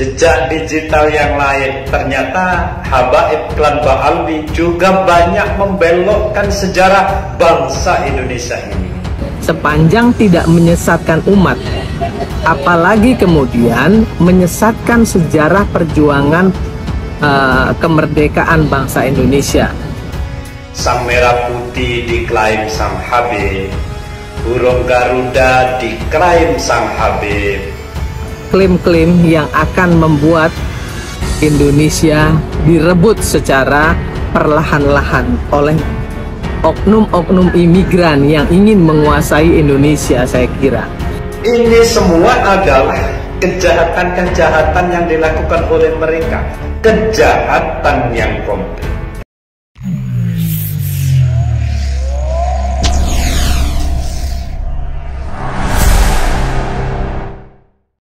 jejak digital yang lain ternyata Habaib Klan Ba'alwi juga banyak membelokkan sejarah bangsa Indonesia ini sepanjang tidak menyesatkan umat apalagi kemudian menyesatkan sejarah perjuangan uh, kemerdekaan bangsa Indonesia sang merah putih diklaim sang Habib burung Garuda diklaim sang Habib klaim-klaim yang akan membuat Indonesia direbut secara perlahan-lahan oleh oknum-oknum imigran yang ingin menguasai Indonesia saya kira ini semua adalah kejahatan-kejahatan yang dilakukan oleh mereka kejahatan yang komplit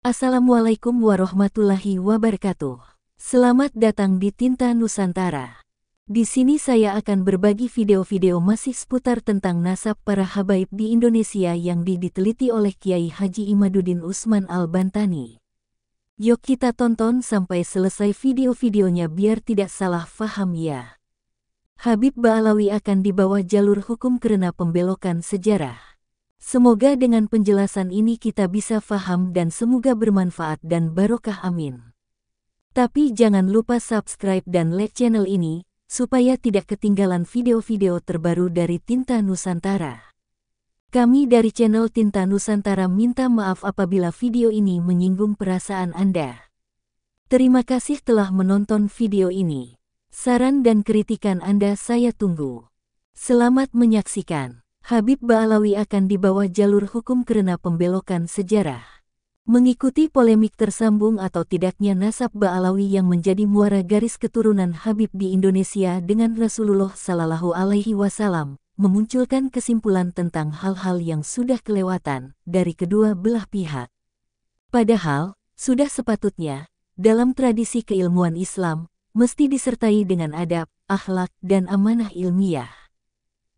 Assalamualaikum warahmatullahi wabarakatuh. Selamat datang di Tinta Nusantara. Di sini saya akan berbagi video-video masih seputar tentang nasab para habaib di Indonesia yang diteliti oleh Kiai Haji Imaduddin Usman Al-Bantani. Yuk kita tonton sampai selesai video-videonya biar tidak salah faham ya. Habib Ba'alawi akan dibawa jalur hukum karena pembelokan sejarah. Semoga dengan penjelasan ini kita bisa faham dan semoga bermanfaat dan barokah amin. Tapi jangan lupa subscribe dan like channel ini, supaya tidak ketinggalan video-video terbaru dari Tinta Nusantara. Kami dari channel Tinta Nusantara minta maaf apabila video ini menyinggung perasaan Anda. Terima kasih telah menonton video ini. Saran dan kritikan Anda saya tunggu. Selamat menyaksikan. Habib Ba'alawi akan dibawa jalur hukum karena pembelokan sejarah. Mengikuti polemik tersambung atau tidaknya nasab Ba'alawi yang menjadi muara garis keturunan Habib di Indonesia dengan Rasulullah Sallallahu Alaihi Wasallam, memunculkan kesimpulan tentang hal-hal yang sudah kelewatan dari kedua belah pihak. Padahal, sudah sepatutnya, dalam tradisi keilmuan Islam, mesti disertai dengan adab, akhlak, dan amanah ilmiah.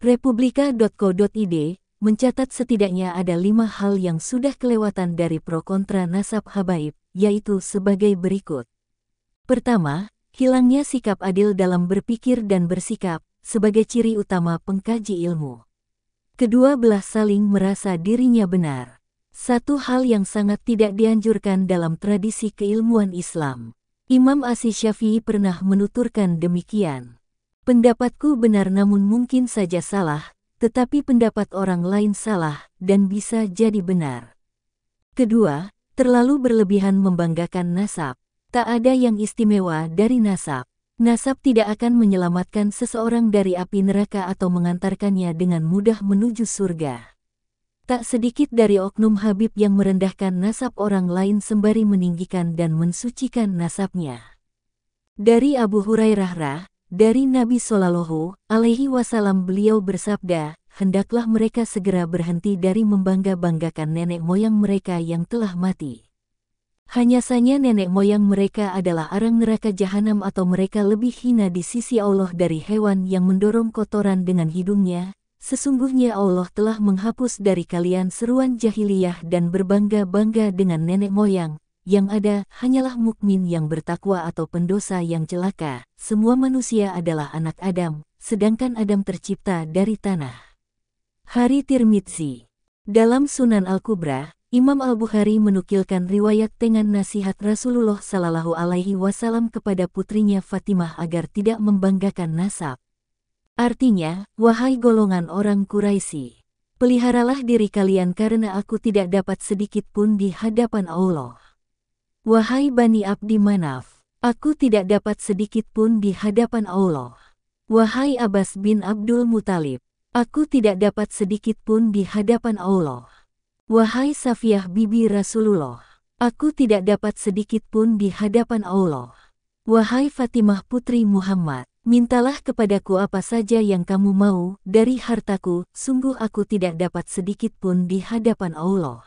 Republika.co.id mencatat setidaknya ada lima hal yang sudah kelewatan dari pro kontra nasab habaib, yaitu sebagai berikut. Pertama, hilangnya sikap adil dalam berpikir dan bersikap sebagai ciri utama pengkaji ilmu. Kedua belah saling merasa dirinya benar. Satu hal yang sangat tidak dianjurkan dalam tradisi keilmuan Islam. Imam asy Syafi'i pernah menuturkan demikian. Pendapatku benar namun mungkin saja salah, tetapi pendapat orang lain salah dan bisa jadi benar. Kedua, terlalu berlebihan membanggakan nasab. Tak ada yang istimewa dari nasab. Nasab tidak akan menyelamatkan seseorang dari api neraka atau mengantarkannya dengan mudah menuju surga. Tak sedikit dari oknum Habib yang merendahkan nasab orang lain sembari meninggikan dan mensucikan nasabnya. Dari Abu Hurairah dari Nabi Shallallahu alaihi wasallam beliau bersabda, hendaklah mereka segera berhenti dari membangga-banggakan nenek moyang mereka yang telah mati. Hanya saja nenek moyang mereka adalah arang neraka jahanam atau mereka lebih hina di sisi Allah dari hewan yang mendorong kotoran dengan hidungnya. Sesungguhnya Allah telah menghapus dari kalian seruan jahiliyah dan berbangga-bangga dengan nenek moyang, yang ada hanyalah mukmin yang bertakwa atau pendosa yang celaka. Semua manusia adalah anak Adam, sedangkan Adam tercipta dari tanah. Hari Tirmidzi Dalam Sunan Al-Kubra, Imam Al-Bukhari menukilkan riwayat dengan nasihat Rasulullah Sallallahu Alaihi Wasallam kepada putrinya Fatimah agar tidak membanggakan nasab. Artinya, wahai golongan orang Quraisy, peliharalah diri kalian karena aku tidak dapat sedikit pun di hadapan Allah. Wahai Bani Abdi Manaf, aku tidak dapat sedikit pun di hadapan Allah. Wahai Abbas bin Abdul Muthalib, aku tidak dapat sedikit pun di hadapan Allah. Wahai Safiyah bibi Rasulullah, aku tidak dapat sedikit pun di hadapan Allah. Wahai Fatimah putri Muhammad, mintalah kepadaku apa saja yang kamu mau dari hartaku, sungguh aku tidak dapat sedikit pun di hadapan Allah.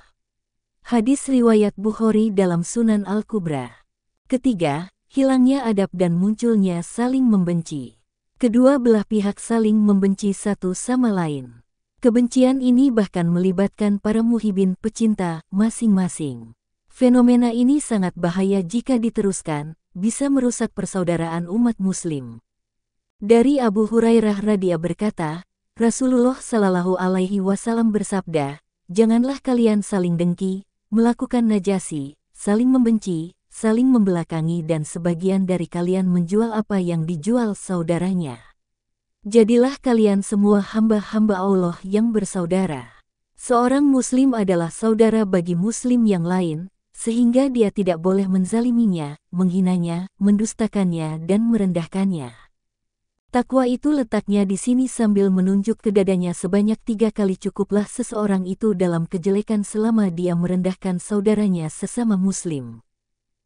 Hadis riwayat Bukhari dalam Sunan Al-Kubra. Ketiga, hilangnya adab dan munculnya saling membenci. Kedua belah pihak saling membenci satu sama lain. Kebencian ini bahkan melibatkan para muhibin pecinta masing-masing. Fenomena ini sangat bahaya jika diteruskan, bisa merusak persaudaraan umat muslim. Dari Abu Hurairah Radia berkata, Rasulullah Shallallahu alaihi wasallam bersabda, "Janganlah kalian saling dengki, melakukan najasi, saling membenci, saling membelakangi dan sebagian dari kalian menjual apa yang dijual saudaranya. Jadilah kalian semua hamba-hamba Allah yang bersaudara. Seorang muslim adalah saudara bagi muslim yang lain, sehingga dia tidak boleh menzaliminya, menghinanya, mendustakannya dan merendahkannya. Takwa itu letaknya di sini sambil menunjuk ke dadanya sebanyak tiga kali cukuplah seseorang itu dalam kejelekan selama dia merendahkan saudaranya sesama muslim.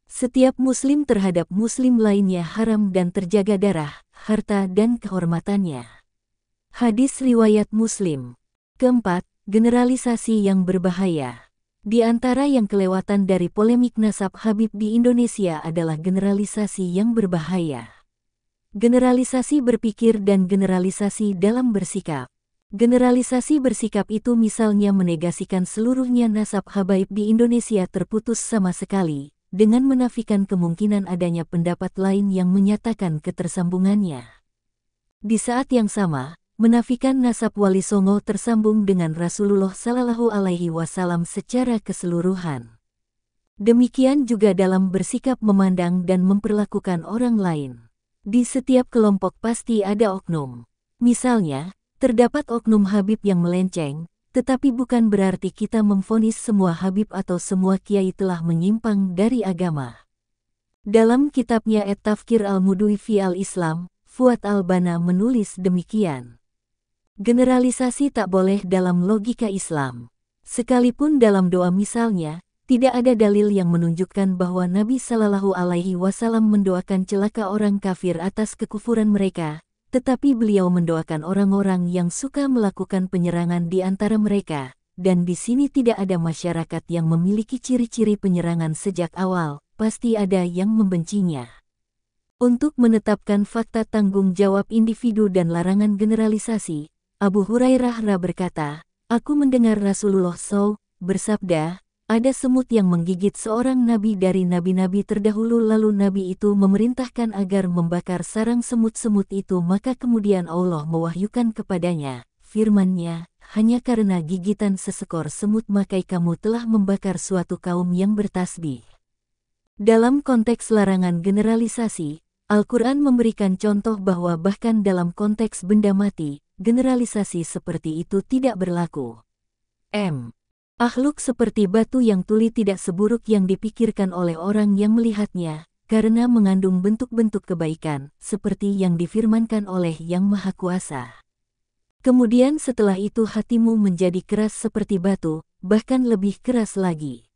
Setiap muslim terhadap muslim lainnya haram dan terjaga darah, harta dan kehormatannya. Hadis Riwayat Muslim Keempat, generalisasi yang berbahaya. Di antara yang kelewatan dari polemik nasab Habib di Indonesia adalah generalisasi yang berbahaya. Generalisasi berpikir dan generalisasi dalam bersikap. Generalisasi bersikap itu misalnya menegasikan seluruhnya nasab habaib di Indonesia terputus sama sekali, dengan menafikan kemungkinan adanya pendapat lain yang menyatakan ketersambungannya. Di saat yang sama, menafikan nasab Wali Songo tersambung dengan Rasulullah Sallallahu Alaihi Wasallam secara keseluruhan. Demikian juga dalam bersikap memandang dan memperlakukan orang lain. Di setiap kelompok pasti ada oknum. Misalnya, terdapat oknum Habib yang melenceng, tetapi bukan berarti kita memfonis semua Habib atau semua kiai telah menyimpang dari agama. Dalam kitabnya Et-Tafkir al-Mudui fi al-Islam, Fuad al-Bana menulis demikian. Generalisasi tak boleh dalam logika Islam. Sekalipun dalam doa misalnya, tidak ada dalil yang menunjukkan bahwa Nabi Shallallahu Alaihi Wasallam mendoakan celaka orang kafir atas kekufuran mereka, tetapi beliau mendoakan orang-orang yang suka melakukan penyerangan di antara mereka, dan di sini tidak ada masyarakat yang memiliki ciri-ciri penyerangan sejak awal, pasti ada yang membencinya. Untuk menetapkan fakta tanggung jawab individu dan larangan generalisasi, Abu Hurairah Ra berkata, Aku mendengar Rasulullah SAW bersabda, ada semut yang menggigit seorang nabi dari nabi-nabi terdahulu lalu nabi itu memerintahkan agar membakar sarang semut-semut itu maka kemudian Allah mewahyukan kepadanya, firmannya, hanya karena gigitan sesekor semut makai kamu telah membakar suatu kaum yang bertasbih. Dalam konteks larangan generalisasi, Al-Quran memberikan contoh bahwa bahkan dalam konteks benda mati, generalisasi seperti itu tidak berlaku. M. Akhluk seperti batu yang tuli tidak seburuk yang dipikirkan oleh orang yang melihatnya, karena mengandung bentuk-bentuk kebaikan, seperti yang difirmankan oleh Yang Maha Kuasa. Kemudian setelah itu hatimu menjadi keras seperti batu, bahkan lebih keras lagi.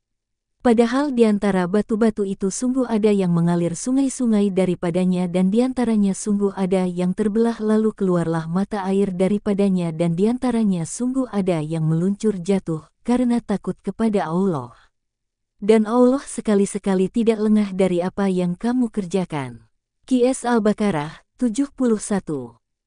Padahal di antara batu-batu itu sungguh ada yang mengalir sungai-sungai daripadanya dan di antaranya sungguh ada yang terbelah lalu keluarlah mata air daripadanya dan di antaranya sungguh ada yang meluncur jatuh karena takut kepada Allah. Dan Allah sekali-sekali tidak lengah dari apa yang kamu kerjakan. Qs Al-Baqarah 71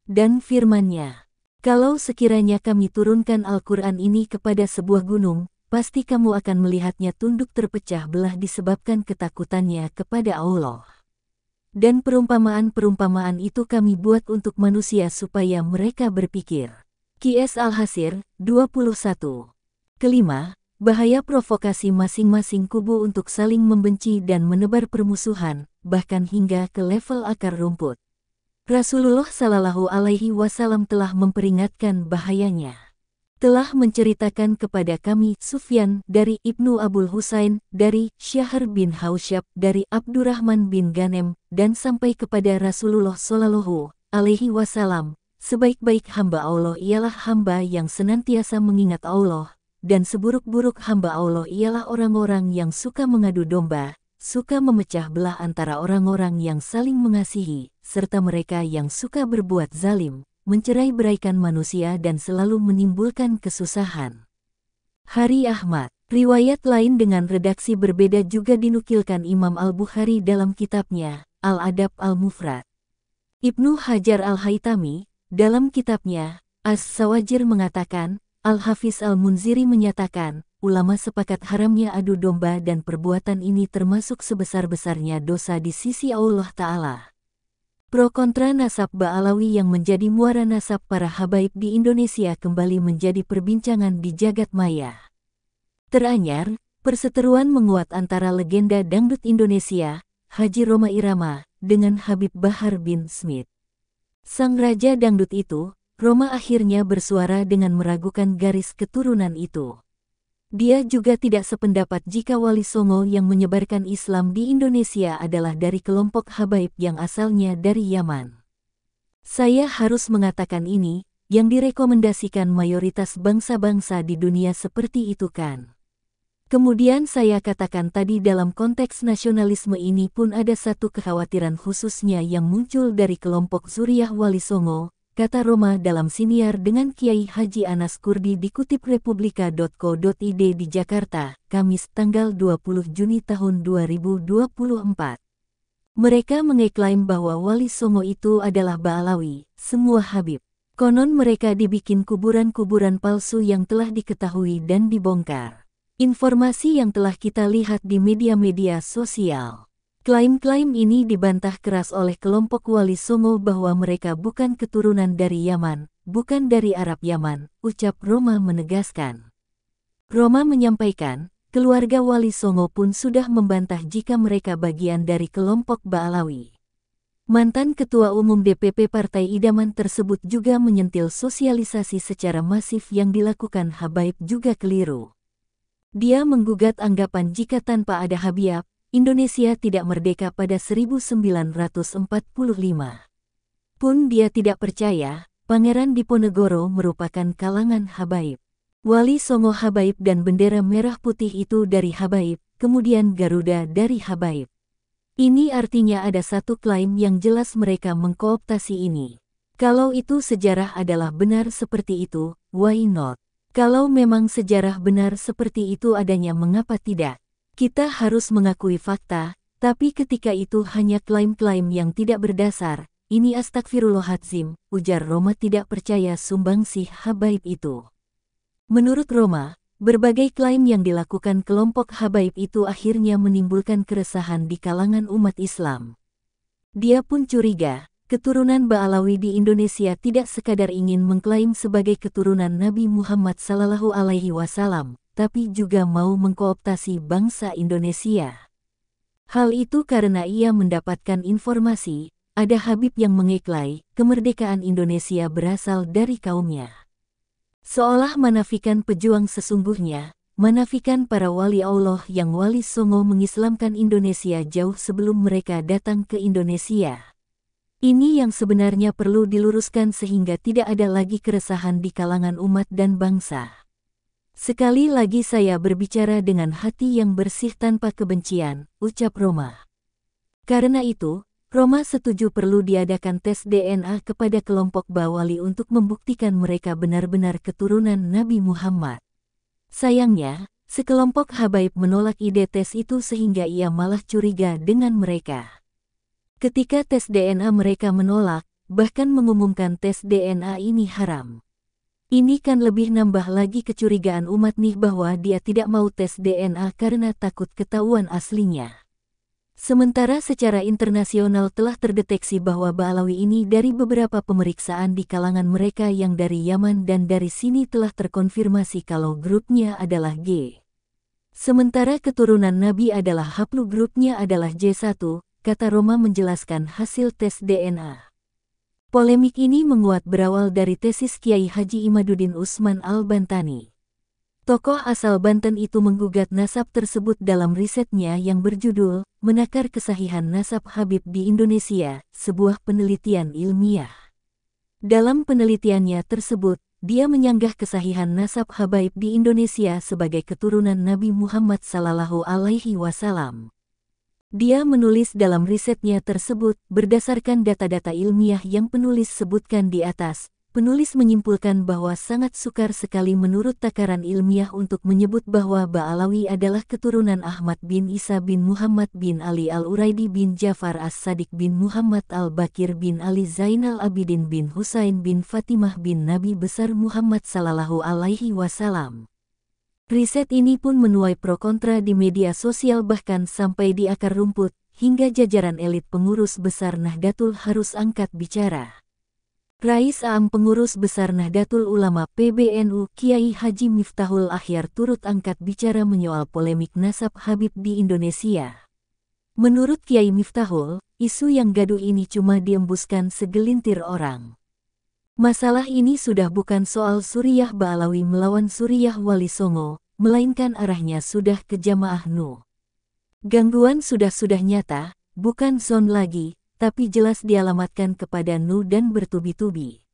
Dan firmannya, Kalau sekiranya kami turunkan Al-Quran ini kepada sebuah gunung, pasti kamu akan melihatnya tunduk terpecah belah disebabkan ketakutannya kepada Allah. Dan perumpamaan-perumpamaan itu kami buat untuk manusia supaya mereka berpikir. Qs Al-Hasir 21 Kelima, bahaya provokasi masing-masing kubu untuk saling membenci dan menebar permusuhan, bahkan hingga ke level akar rumput. Rasulullah Shallallahu Alaihi Wasallam telah memperingatkan bahayanya. Telah menceritakan kepada kami Sufyan dari Ibnu Abul Husain, dari Syahr bin Hausyab, dari Abdurrahman bin Ganem dan sampai kepada Rasulullah Shallallahu Alaihi Wasallam, sebaik-baik hamba Allah ialah hamba yang senantiasa mengingat Allah, dan seburuk-buruk hamba Allah ialah orang-orang yang suka mengadu domba, suka memecah belah antara orang-orang yang saling mengasihi, serta mereka yang suka berbuat zalim, mencerai beraikan manusia dan selalu menimbulkan kesusahan. Hari Ahmad, riwayat lain dengan redaksi berbeda juga dinukilkan Imam Al-Bukhari dalam kitabnya, Al-Adab Al-Mufrad. Ibnu Hajar al haytami dalam kitabnya, As-Sawajir mengatakan, Al-Hafiz Al-Munziri menyatakan, ulama sepakat haramnya adu domba dan perbuatan ini termasuk sebesar-besarnya dosa di sisi Allah Ta'ala. Pro kontra nasab Ba'alawi yang menjadi muara nasab para habaib di Indonesia kembali menjadi perbincangan di jagat maya. Teranyar, perseteruan menguat antara legenda dangdut Indonesia, Haji Roma Irama, dengan Habib Bahar bin Smith. Sang Raja Dangdut itu, Roma akhirnya bersuara dengan meragukan garis keturunan itu. Dia juga tidak sependapat jika Wali Songo yang menyebarkan Islam di Indonesia adalah dari kelompok Habaib yang asalnya dari Yaman. Saya harus mengatakan ini, yang direkomendasikan mayoritas bangsa-bangsa di dunia seperti itu kan. Kemudian saya katakan tadi dalam konteks nasionalisme ini pun ada satu kekhawatiran khususnya yang muncul dari kelompok Zuriyah Wali Songo, kata Roma dalam siniar dengan Kiai Haji Anas Kurdi dikutip republika.co.id di Jakarta, Kamis tanggal 20 Juni tahun 2024. Mereka mengeklaim bahwa Wali Songo itu adalah Baalawi, semua Habib. Konon mereka dibikin kuburan-kuburan palsu yang telah diketahui dan dibongkar. Informasi yang telah kita lihat di media-media sosial. Klaim-klaim ini dibantah keras oleh kelompok Wali Songo bahwa mereka bukan keturunan dari Yaman, bukan dari Arab Yaman, ucap Roma menegaskan. Roma menyampaikan, keluarga Wali Songo pun sudah membantah jika mereka bagian dari kelompok Baalawi. Mantan Ketua Umum DPP Partai Idaman tersebut juga menyentil sosialisasi secara masif yang dilakukan Habaib juga keliru. Dia menggugat anggapan jika tanpa ada Habiab, Indonesia tidak merdeka pada 1945. Pun dia tidak percaya, Pangeran Diponegoro merupakan kalangan Habaib. Wali Songo Habaib dan bendera merah putih itu dari Habaib, kemudian Garuda dari Habaib. Ini artinya ada satu klaim yang jelas mereka mengkooptasi ini. Kalau itu sejarah adalah benar seperti itu, why not? Kalau memang sejarah benar seperti itu adanya mengapa tidak? Kita harus mengakui fakta, tapi ketika itu hanya klaim-klaim yang tidak berdasar, ini astagfirullahaladzim, ujar Roma tidak percaya sumbangsih habaib itu. Menurut Roma, berbagai klaim yang dilakukan kelompok habaib itu akhirnya menimbulkan keresahan di kalangan umat Islam. Dia pun curiga, keturunan Ba'alawi di Indonesia tidak sekadar ingin mengklaim sebagai keturunan Nabi Muhammad Sallallahu Alaihi Wasallam, tapi juga mau mengkooptasi bangsa Indonesia. Hal itu karena ia mendapatkan informasi, ada Habib yang mengeklai kemerdekaan Indonesia berasal dari kaumnya. Seolah menafikan pejuang sesungguhnya, menafikan para wali Allah yang wali Songo mengislamkan Indonesia jauh sebelum mereka datang ke Indonesia. Ini yang sebenarnya perlu diluruskan sehingga tidak ada lagi keresahan di kalangan umat dan bangsa. Sekali lagi saya berbicara dengan hati yang bersih tanpa kebencian, ucap Roma. Karena itu, Roma setuju perlu diadakan tes DNA kepada kelompok Bawali untuk membuktikan mereka benar-benar keturunan Nabi Muhammad. Sayangnya, sekelompok Habaib menolak ide tes itu sehingga ia malah curiga dengan mereka. Ketika tes DNA mereka menolak, bahkan mengumumkan tes DNA ini haram. Ini kan lebih nambah lagi kecurigaan umat nih bahwa dia tidak mau tes DNA karena takut ketahuan aslinya. Sementara secara internasional telah terdeteksi bahwa Baalawi ini dari beberapa pemeriksaan di kalangan mereka yang dari Yaman dan dari sini telah terkonfirmasi kalau grupnya adalah G. Sementara keturunan Nabi adalah haplu grupnya adalah J1, kata Roma menjelaskan hasil tes DNA. Polemik ini menguat berawal dari tesis Kiai Haji Imaduddin Usman Al-Bantani. Tokoh asal Banten itu menggugat nasab tersebut dalam risetnya yang berjudul Menakar Kesahihan Nasab Habib di Indonesia, sebuah penelitian ilmiah. Dalam penelitiannya tersebut, dia menyanggah kesahihan nasab Habaib di Indonesia sebagai keturunan Nabi Muhammad Sallallahu Alaihi Wasallam. Dia menulis dalam risetnya tersebut berdasarkan data-data ilmiah yang penulis sebutkan di atas. Penulis menyimpulkan bahwa sangat sukar sekali menurut takaran ilmiah untuk menyebut bahwa Ba'alawi adalah keturunan Ahmad bin Isa bin Muhammad bin Ali al-Uraidi bin Jafar as-Sadiq bin Muhammad al-Bakir bin Ali Zainal Abidin bin Husain bin Fatimah bin Nabi Besar Muhammad Sallallahu Alaihi Wasallam. Riset ini pun menuai pro kontra di media sosial bahkan sampai di akar rumput, hingga jajaran elit pengurus besar Nahdlatul harus angkat bicara. Rais Aam Pengurus Besar Nahdlatul Ulama PBNU Kiai Haji Miftahul Akhyar turut angkat bicara menyoal polemik nasab Habib di Indonesia. Menurut Kiai Miftahul, isu yang gaduh ini cuma diembuskan segelintir orang. Masalah ini sudah bukan soal Suriah Baalawi melawan Suriah Wali Songo, melainkan arahnya sudah ke Jamaah Nu. Gangguan sudah-sudah nyata, bukan zon lagi, tapi jelas dialamatkan kepada Nu dan bertubi-tubi.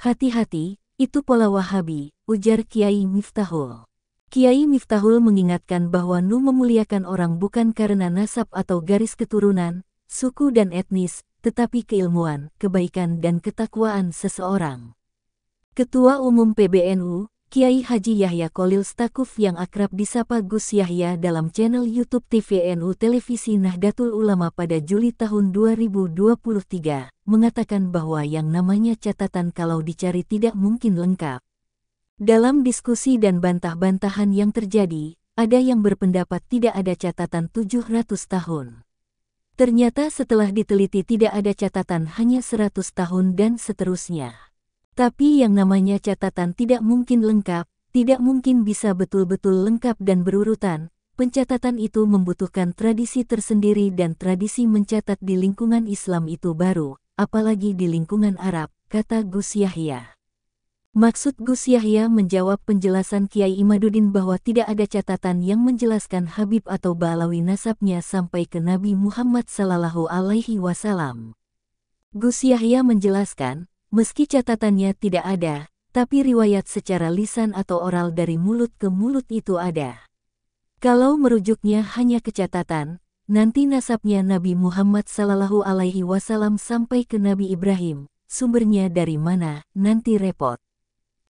Hati-hati, itu pola Wahabi, ujar Kiai Miftahul. Kiai Miftahul mengingatkan bahwa Nu memuliakan orang bukan karena nasab atau garis keturunan, suku dan etnis, tetapi keilmuan, kebaikan dan ketakwaan seseorang. Ketua Umum PBNU, Kiai Haji Yahya Kolil Stakuf yang akrab disapa Gus Yahya dalam channel YouTube TVNU Televisi Nahdlatul Ulama pada Juli tahun 2023, mengatakan bahwa yang namanya catatan kalau dicari tidak mungkin lengkap. Dalam diskusi dan bantah-bantahan yang terjadi, ada yang berpendapat tidak ada catatan 700 tahun. Ternyata setelah diteliti tidak ada catatan hanya 100 tahun dan seterusnya. Tapi yang namanya catatan tidak mungkin lengkap, tidak mungkin bisa betul-betul lengkap dan berurutan. Pencatatan itu membutuhkan tradisi tersendiri dan tradisi mencatat di lingkungan Islam itu baru, apalagi di lingkungan Arab, kata Gus Yahya. Maksud Gus Yahya menjawab penjelasan Kiai Imaduddin bahwa tidak ada catatan yang menjelaskan Habib atau Balawi nasabnya sampai ke Nabi Muhammad Sallallahu Alaihi Wasallam. Gus Yahya menjelaskan, meski catatannya tidak ada, tapi riwayat secara lisan atau oral dari mulut ke mulut itu ada. Kalau merujuknya hanya ke catatan, nanti nasabnya Nabi Muhammad Sallallahu Alaihi Wasallam sampai ke Nabi Ibrahim, sumbernya dari mana, nanti repot.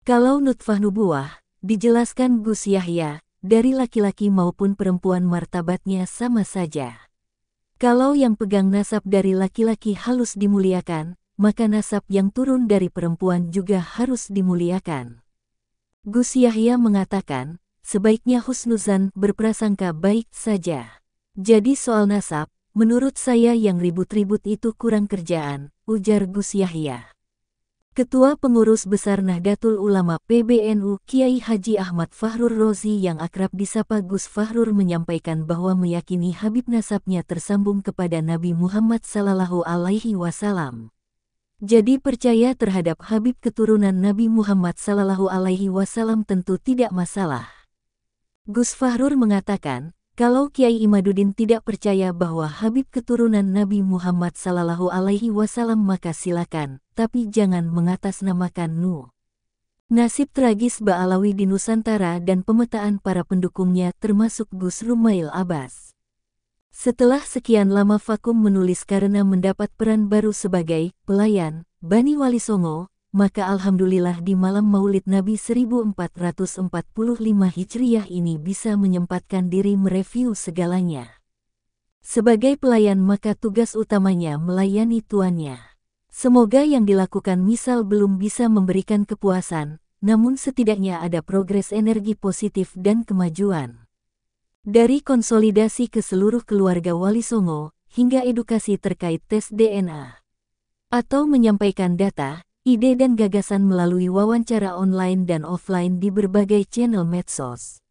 Kalau nutfah nubuah, dijelaskan Gus Yahya, dari laki-laki maupun perempuan martabatnya sama saja. Kalau yang pegang nasab dari laki-laki halus dimuliakan, maka nasab yang turun dari perempuan juga harus dimuliakan. Gus Yahya mengatakan, sebaiknya husnuzan berprasangka baik saja. Jadi soal nasab, menurut saya yang ribut-ribut itu kurang kerjaan, ujar Gus Yahya. Ketua Pengurus Besar Nahdlatul Ulama PBNU Kiai Haji Ahmad Fahrur Rozi yang akrab disapa Gus Fahrur menyampaikan bahwa meyakini Habib nasabnya tersambung kepada Nabi Muhammad Sallallahu Alaihi Wasallam. Jadi percaya terhadap Habib keturunan Nabi Muhammad Sallallahu Alaihi Wasallam tentu tidak masalah. Gus Fahrur mengatakan, kalau Kiai Imaduddin tidak percaya bahwa Habib keturunan Nabi Muhammad Sallallahu Alaihi Wasallam maka silakan, tapi jangan mengatasnamakan Nu. Nasib tragis Ba'alawi di Nusantara dan pemetaan para pendukungnya termasuk Gus Rumail Abbas. Setelah sekian lama vakum menulis karena mendapat peran baru sebagai pelayan, Bani Walisongo maka Alhamdulillah di malam maulid Nabi 1445 Hijriyah ini bisa menyempatkan diri mereview segalanya. Sebagai pelayan maka tugas utamanya melayani tuannya. Semoga yang dilakukan misal belum bisa memberikan kepuasan, namun setidaknya ada progres energi positif dan kemajuan. Dari konsolidasi ke seluruh keluarga Wali Songo, hingga edukasi terkait tes DNA. Atau menyampaikan data, ide dan gagasan melalui wawancara online dan offline di berbagai channel medsos.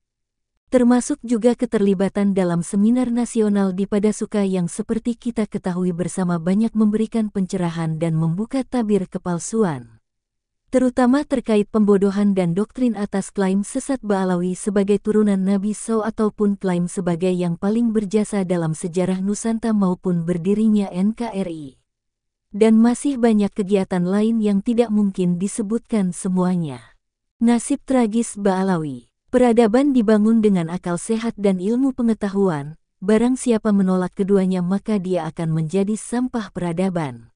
Termasuk juga keterlibatan dalam seminar nasional di Padasuka yang seperti kita ketahui bersama banyak memberikan pencerahan dan membuka tabir kepalsuan. Terutama terkait pembodohan dan doktrin atas klaim sesat Baalawi sebagai turunan Nabi So ataupun klaim sebagai yang paling berjasa dalam sejarah Nusantara maupun berdirinya NKRI. Dan masih banyak kegiatan lain yang tidak mungkin disebutkan semuanya. Nasib tragis Baalawi Peradaban dibangun dengan akal sehat dan ilmu pengetahuan, barang siapa menolak keduanya maka dia akan menjadi sampah peradaban.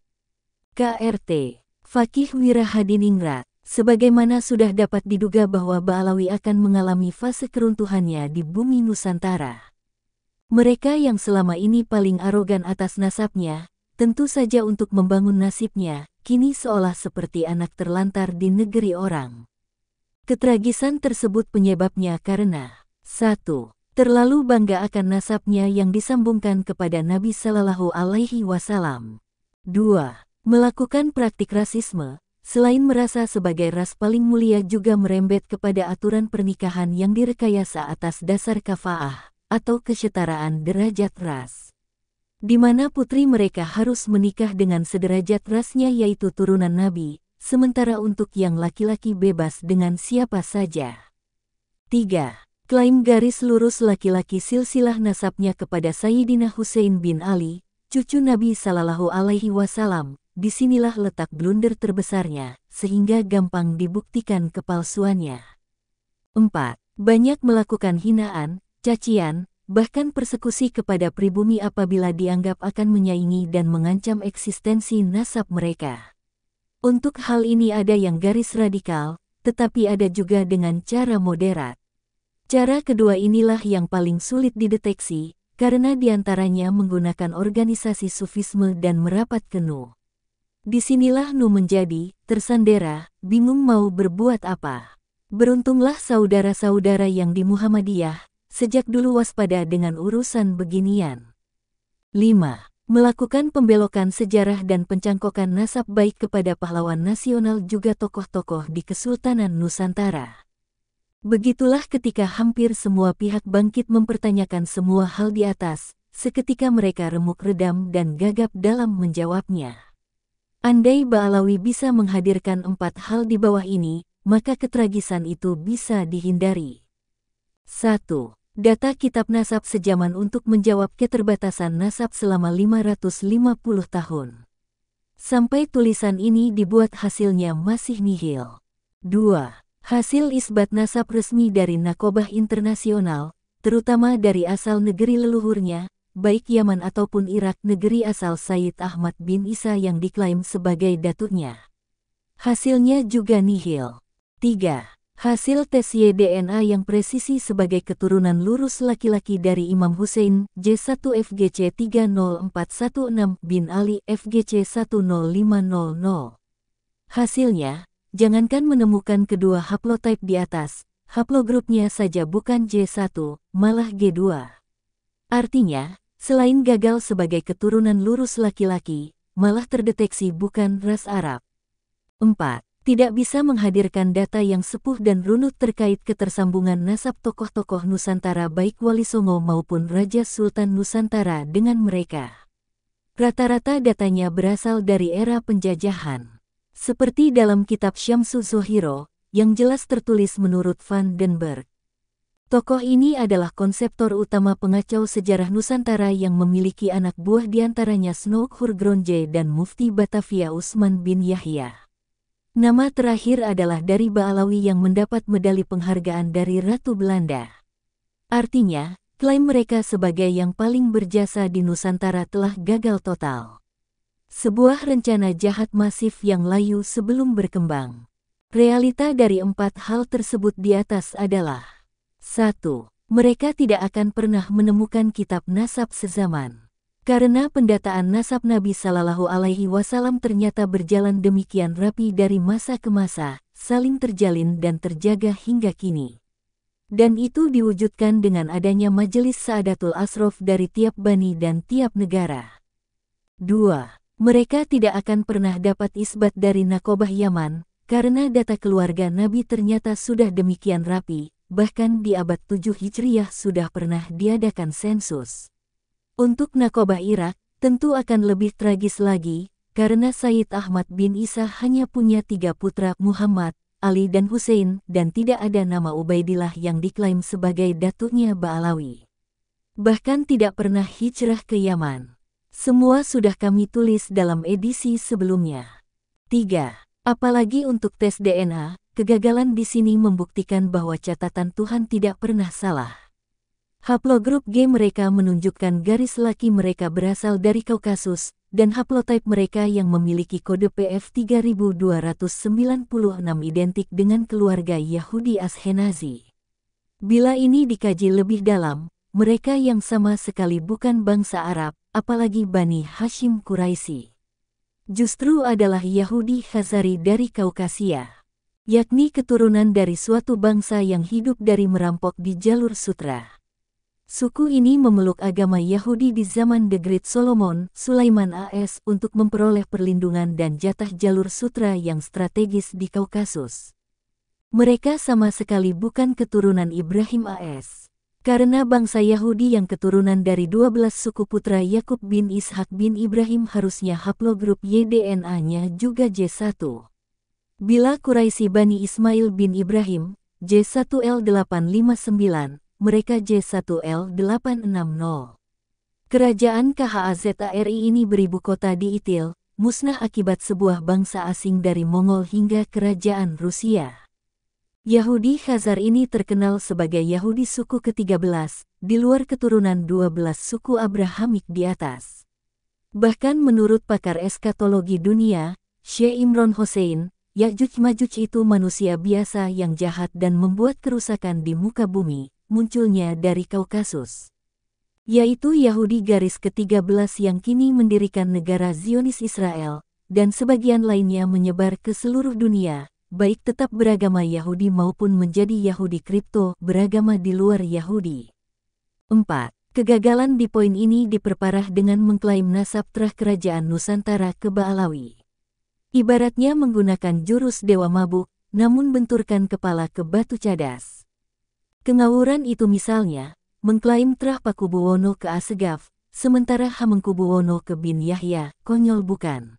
KRT Fakih Wirahadiningrat Sebagaimana sudah dapat diduga bahwa Baalawi akan mengalami fase keruntuhannya di bumi Nusantara. Mereka yang selama ini paling arogan atas nasabnya, Tentu saja untuk membangun nasibnya, kini seolah seperti anak terlantar di negeri orang. Ketragisan tersebut penyebabnya karena 1. Terlalu bangga akan nasabnya yang disambungkan kepada Nabi Shallallahu Alaihi Wasallam. 2. Melakukan praktik rasisme, selain merasa sebagai ras paling mulia juga merembet kepada aturan pernikahan yang direkayasa atas dasar kafaah atau kesetaraan derajat ras di mana putri mereka harus menikah dengan sederajat rasnya yaitu turunan Nabi, sementara untuk yang laki-laki bebas dengan siapa saja. 3. Klaim garis lurus laki-laki silsilah nasabnya kepada Sayyidina Hussein bin Ali, cucu Nabi Sallallahu Alaihi Wasallam, disinilah letak blunder terbesarnya, sehingga gampang dibuktikan kepalsuannya. 4. Banyak melakukan hinaan, cacian, bahkan persekusi kepada pribumi apabila dianggap akan menyaingi dan mengancam eksistensi nasab mereka. Untuk hal ini ada yang garis radikal, tetapi ada juga dengan cara moderat. Cara kedua inilah yang paling sulit dideteksi, karena diantaranya menggunakan organisasi sufisme dan merapat ke Nu. Disinilah Nu menjadi tersandera, bingung mau berbuat apa. Beruntunglah saudara-saudara yang di Muhammadiyah, sejak dulu waspada dengan urusan beginian. 5. Melakukan pembelokan sejarah dan pencangkokan nasab baik kepada pahlawan nasional juga tokoh-tokoh di Kesultanan Nusantara. Begitulah ketika hampir semua pihak bangkit mempertanyakan semua hal di atas, seketika mereka remuk redam dan gagap dalam menjawabnya. Andai Ba'alawi bisa menghadirkan empat hal di bawah ini, maka ketragisan itu bisa dihindari. 1. Data kitab nasab sejaman untuk menjawab keterbatasan nasab selama 550 tahun. Sampai tulisan ini dibuat hasilnya masih nihil. 2. Hasil isbat nasab resmi dari nakobah internasional, terutama dari asal negeri leluhurnya, baik Yaman ataupun Irak negeri asal Said Ahmad bin Isa yang diklaim sebagai datuknya. Hasilnya juga nihil. 3. Hasil tes YDNA yang presisi sebagai keturunan lurus laki-laki dari Imam Hussein J1FGC 30416 bin Ali FGC 10500. Hasilnya, jangankan menemukan kedua haplotype di atas, haplogrupnya saja bukan J1, malah G2. Artinya, selain gagal sebagai keturunan lurus laki-laki, malah terdeteksi bukan ras Arab. 4 tidak bisa menghadirkan data yang sepuh dan runut terkait ketersambungan nasab tokoh-tokoh Nusantara baik Wali Songo maupun Raja Sultan Nusantara dengan mereka. Rata-rata datanya berasal dari era penjajahan. Seperti dalam kitab Syamsu Zohiro, yang jelas tertulis menurut Van den Berg. Tokoh ini adalah konseptor utama pengacau sejarah Nusantara yang memiliki anak buah diantaranya Snow Hurgronje dan Mufti Batavia Usman bin Yahya. Nama terakhir adalah dari Baalawi yang mendapat medali penghargaan dari Ratu Belanda. Artinya, klaim mereka sebagai yang paling berjasa di Nusantara telah gagal total. Sebuah rencana jahat masif yang layu sebelum berkembang. Realita dari empat hal tersebut di atas adalah 1. Mereka tidak akan pernah menemukan kitab nasab sezaman. Karena pendataan nasab Nabi Shallallahu Alaihi Wasallam ternyata berjalan demikian rapi dari masa ke masa, saling terjalin dan terjaga hingga kini. Dan itu diwujudkan dengan adanya Majelis Sa'adatul Asrof dari tiap bani dan tiap negara. 2. Mereka tidak akan pernah dapat isbat dari Nakobah Yaman, karena data keluarga Nabi ternyata sudah demikian rapi, bahkan di abad 7 Hijriyah sudah pernah diadakan sensus. Untuk nakobah Irak, tentu akan lebih tragis lagi, karena Said Ahmad bin Isa hanya punya tiga putra Muhammad, Ali dan Hussein dan tidak ada nama Ubaidillah yang diklaim sebagai datuknya Ba'alawi. Bahkan tidak pernah hijrah ke Yaman. Semua sudah kami tulis dalam edisi sebelumnya. 3. Apalagi untuk tes DNA, kegagalan di sini membuktikan bahwa catatan Tuhan tidak pernah salah. Haplogroup G mereka menunjukkan garis laki mereka berasal dari Kaukasus, dan haplotype mereka yang memiliki kode PF 3296 identik dengan keluarga Yahudi Ashenazi. Bila ini dikaji lebih dalam, mereka yang sama sekali bukan bangsa Arab, apalagi Bani Hashim Quraisy. Justru adalah Yahudi Khazari dari Kaukasia, yakni keturunan dari suatu bangsa yang hidup dari merampok di jalur sutra. Suku ini memeluk agama Yahudi di zaman The Great Solomon, Sulaiman AS untuk memperoleh perlindungan dan jatah jalur sutra yang strategis di Kaukasus. Mereka sama sekali bukan keturunan Ibrahim AS. Karena bangsa Yahudi yang keturunan dari 12 suku putra Yakub bin Ishak bin Ibrahim harusnya haplogrup YDNA-nya juga J1. Bila Quraisy Bani Ismail bin Ibrahim, J1L859, mereka J1L860. Kerajaan KHAZARI ini beribu kota di Itil, musnah akibat sebuah bangsa asing dari Mongol hingga kerajaan Rusia. Yahudi Khazar ini terkenal sebagai Yahudi suku ke-13, di luar keturunan 12 suku Abrahamik di atas. Bahkan menurut pakar eskatologi dunia, Syekh Imron Hossein, Ya'juj Majuj itu manusia biasa yang jahat dan membuat kerusakan di muka bumi, munculnya dari Kaukasus. Yaitu Yahudi garis ke-13 yang kini mendirikan negara Zionis Israel, dan sebagian lainnya menyebar ke seluruh dunia, baik tetap beragama Yahudi maupun menjadi Yahudi kripto beragama di luar Yahudi. 4. Kegagalan di poin ini diperparah dengan mengklaim nasab terah kerajaan Nusantara ke Baalawi. Ibaratnya menggunakan jurus dewa mabuk, namun benturkan kepala ke batu cadas. Kengawuran itu misalnya, mengklaim Trah Pakubuwono ke Asegaf, sementara Hamengkubuwono ke Bin Yahya, konyol bukan?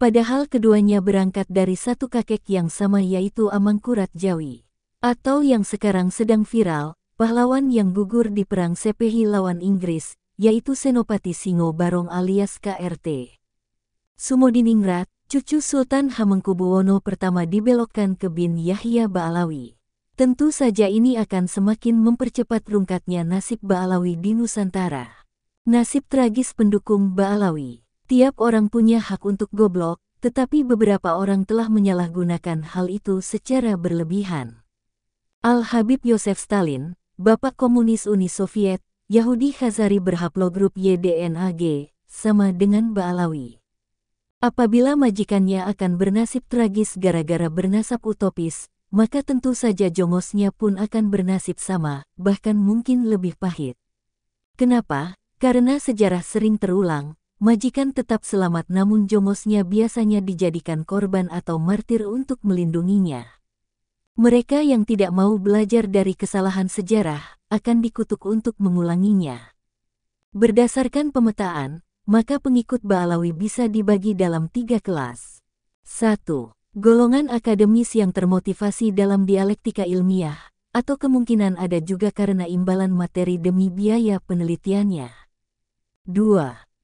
Padahal keduanya berangkat dari satu kakek yang sama yaitu Amangkurat Jawi. Atau yang sekarang sedang viral, pahlawan yang gugur di perang Sepehi lawan Inggris, yaitu Senopati Singo Barong alias KRT. Sumodiningrat, cucu Sultan Hamengkubuwono pertama dibelokkan ke Bin Yahya Baalawi. Tentu saja ini akan semakin mempercepat rungkatnya nasib Ba'alawi di Nusantara. Nasib tragis pendukung Ba'alawi. Tiap orang punya hak untuk goblok, tetapi beberapa orang telah menyalahgunakan hal itu secara berlebihan. Al-Habib Yosef Stalin, Bapak Komunis Uni Soviet, Yahudi Khazari berhaplogrup YDNAG, sama dengan Ba'alawi. Apabila majikannya akan bernasib tragis gara-gara bernasab utopis, maka tentu saja jongosnya pun akan bernasib sama, bahkan mungkin lebih pahit. Kenapa? Karena sejarah sering terulang, majikan tetap selamat namun jongosnya biasanya dijadikan korban atau martir untuk melindunginya. Mereka yang tidak mau belajar dari kesalahan sejarah akan dikutuk untuk mengulanginya. Berdasarkan pemetaan, maka pengikut Ba'alawi bisa dibagi dalam tiga kelas. 1. Golongan akademis yang termotivasi dalam dialektika ilmiah, atau kemungkinan ada juga karena imbalan materi demi biaya penelitiannya. 2.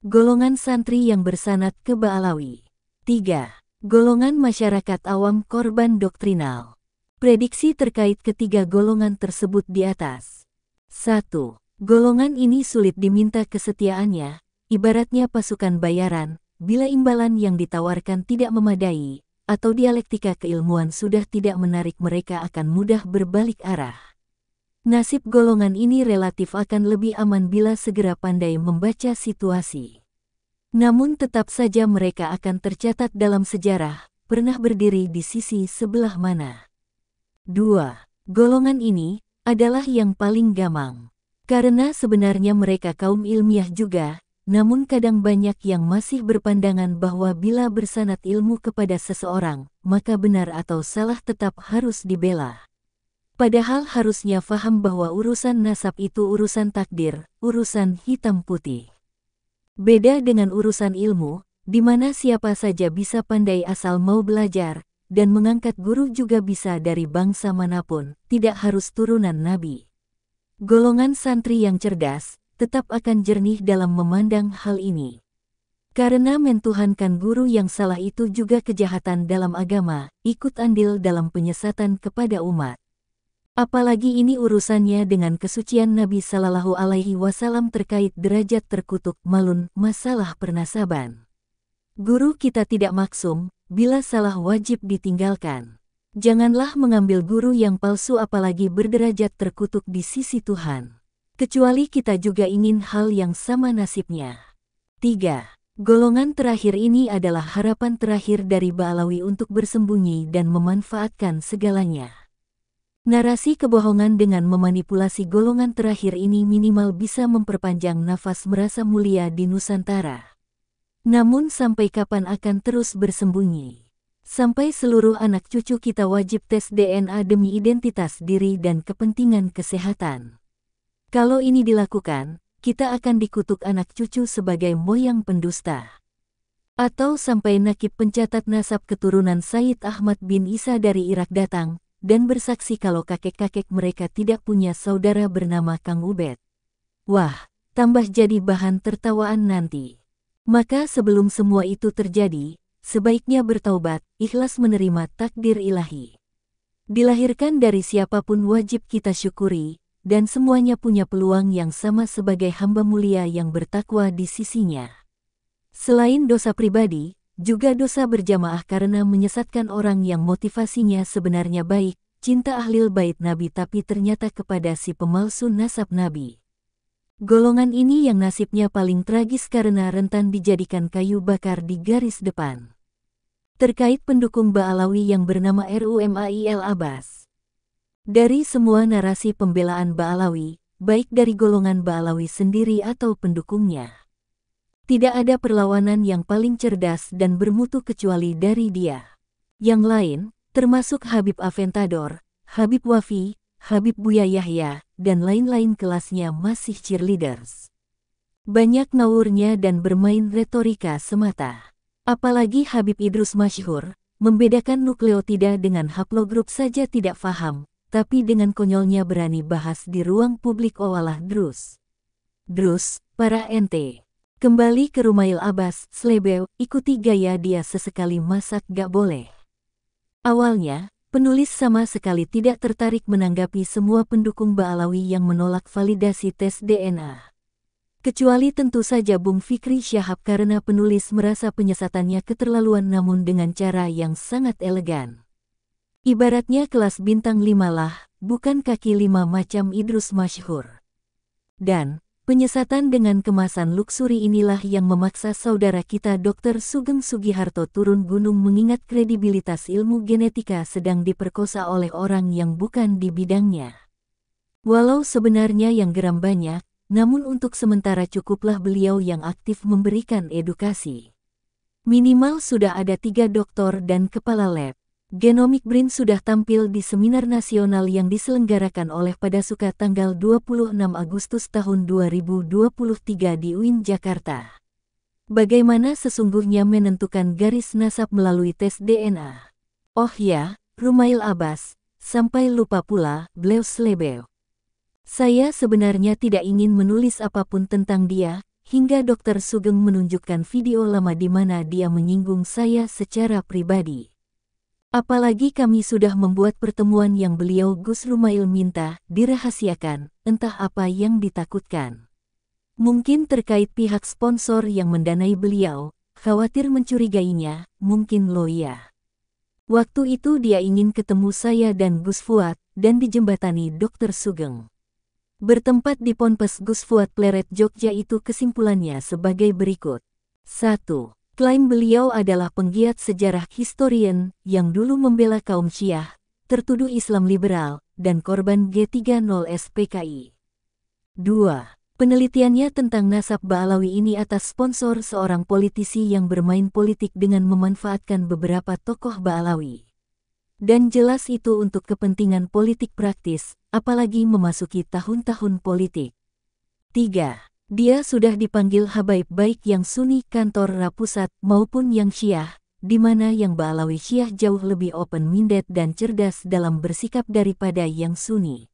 Golongan santri yang bersanat ke Baalawi. 3. Golongan masyarakat awam korban doktrinal. Prediksi terkait ketiga golongan tersebut di atas. 1. Golongan ini sulit diminta kesetiaannya, ibaratnya pasukan bayaran, bila imbalan yang ditawarkan tidak memadai, atau dialektika keilmuan sudah tidak menarik mereka akan mudah berbalik arah. Nasib golongan ini relatif akan lebih aman bila segera pandai membaca situasi. Namun tetap saja mereka akan tercatat dalam sejarah, pernah berdiri di sisi sebelah mana. 2. Golongan ini adalah yang paling gamang. Karena sebenarnya mereka kaum ilmiah juga, namun kadang banyak yang masih berpandangan bahwa bila bersanat ilmu kepada seseorang, maka benar atau salah tetap harus dibela. Padahal harusnya faham bahwa urusan nasab itu urusan takdir, urusan hitam putih. Beda dengan urusan ilmu, di mana siapa saja bisa pandai asal mau belajar, dan mengangkat guru juga bisa dari bangsa manapun, tidak harus turunan nabi. Golongan santri yang cerdas, tetap akan jernih dalam memandang hal ini. Karena mentuhankan guru yang salah itu juga kejahatan dalam agama, ikut andil dalam penyesatan kepada umat. Apalagi ini urusannya dengan kesucian Nabi Sallallahu Alaihi Wasallam terkait derajat terkutuk malun masalah pernasaban. Guru kita tidak maksum, bila salah wajib ditinggalkan. Janganlah mengambil guru yang palsu apalagi berderajat terkutuk di sisi Tuhan kecuali kita juga ingin hal yang sama nasibnya. 3. Golongan terakhir ini adalah harapan terakhir dari Ba'alawi untuk bersembunyi dan memanfaatkan segalanya. Narasi kebohongan dengan memanipulasi golongan terakhir ini minimal bisa memperpanjang nafas merasa mulia di Nusantara. Namun sampai kapan akan terus bersembunyi? Sampai seluruh anak cucu kita wajib tes DNA demi identitas diri dan kepentingan kesehatan. Kalau ini dilakukan, kita akan dikutuk anak cucu sebagai moyang pendusta. Atau sampai nakib pencatat nasab keturunan Said Ahmad bin Isa dari Irak datang, dan bersaksi kalau kakek-kakek mereka tidak punya saudara bernama Kang Ubed. Wah, tambah jadi bahan tertawaan nanti. Maka sebelum semua itu terjadi, sebaiknya bertaubat, ikhlas menerima takdir ilahi. Dilahirkan dari siapapun wajib kita syukuri, dan semuanya punya peluang yang sama sebagai hamba mulia yang bertakwa di sisinya. Selain dosa pribadi, juga dosa berjamaah karena menyesatkan orang yang motivasinya sebenarnya baik, cinta ahlil bait Nabi tapi ternyata kepada si pemalsu nasab Nabi. Golongan ini yang nasibnya paling tragis karena rentan dijadikan kayu bakar di garis depan. Terkait pendukung Ba'alawi yang bernama RUMAIL Abbas, dari semua narasi pembelaan Ba'alawi, baik dari golongan Ba'alawi sendiri atau pendukungnya, tidak ada perlawanan yang paling cerdas dan bermutu kecuali dari dia. Yang lain, termasuk Habib Aventador, Habib Wafi, Habib Buya Yahya, dan lain-lain kelasnya masih cheerleaders. Banyak naurnya dan bermain retorika semata. Apalagi Habib Idrus Masyhur, membedakan nukleotida dengan haplogrup saja tidak faham, tapi dengan konyolnya berani bahas di ruang publik owalah Drus. Drus, para ente. Kembali ke Rumail Abbas, Slebew, ikuti gaya dia sesekali masak gak boleh. Awalnya, penulis sama sekali tidak tertarik menanggapi semua pendukung Baalawi yang menolak validasi tes DNA. Kecuali tentu saja Bung Fikri Syahab karena penulis merasa penyesatannya keterlaluan namun dengan cara yang sangat elegan. Ibaratnya kelas bintang lima lah, bukan kaki lima macam Idrus Masyhur. Dan, penyesatan dengan kemasan luksuri inilah yang memaksa saudara kita Dr. Sugeng Sugiharto turun gunung mengingat kredibilitas ilmu genetika sedang diperkosa oleh orang yang bukan di bidangnya. Walau sebenarnya yang geram banyak, namun untuk sementara cukuplah beliau yang aktif memberikan edukasi. Minimal sudah ada tiga doktor dan kepala lab. Genomic Brain sudah tampil di seminar nasional yang diselenggarakan oleh pada suka tanggal 26 Agustus tahun 2023 di UIN Jakarta. Bagaimana sesungguhnya menentukan garis nasab melalui tes DNA? Oh ya, Rumail Abbas, sampai lupa pula, beliau Lebeo. Saya sebenarnya tidak ingin menulis apapun tentang dia, hingga Dr. Sugeng menunjukkan video lama di mana dia menyinggung saya secara pribadi. Apalagi kami sudah membuat pertemuan yang beliau Gus Rumail minta, dirahasiakan, entah apa yang ditakutkan. Mungkin terkait pihak sponsor yang mendanai beliau, khawatir mencurigainya, mungkin loya. Waktu itu dia ingin ketemu saya dan Gus Fuad, dan dijembatani Dr. Sugeng. Bertempat di Ponpes Gus Fuad Pleret Jogja itu kesimpulannya sebagai berikut. 1. Klaim beliau adalah penggiat sejarah historian yang dulu membela kaum Syiah, tertuduh Islam liberal, dan korban G30 SPKI. 2. Penelitiannya tentang nasab Ba'alawi ini atas sponsor seorang politisi yang bermain politik dengan memanfaatkan beberapa tokoh Ba'alawi. Dan jelas itu untuk kepentingan politik praktis, apalagi memasuki tahun-tahun politik. 3. Dia sudah dipanggil habaib baik yang Sunni kantor Rapusat maupun yang Syiah, di mana yang Ba'alawi Syiah jauh lebih open-minded dan cerdas dalam bersikap daripada yang Sunni.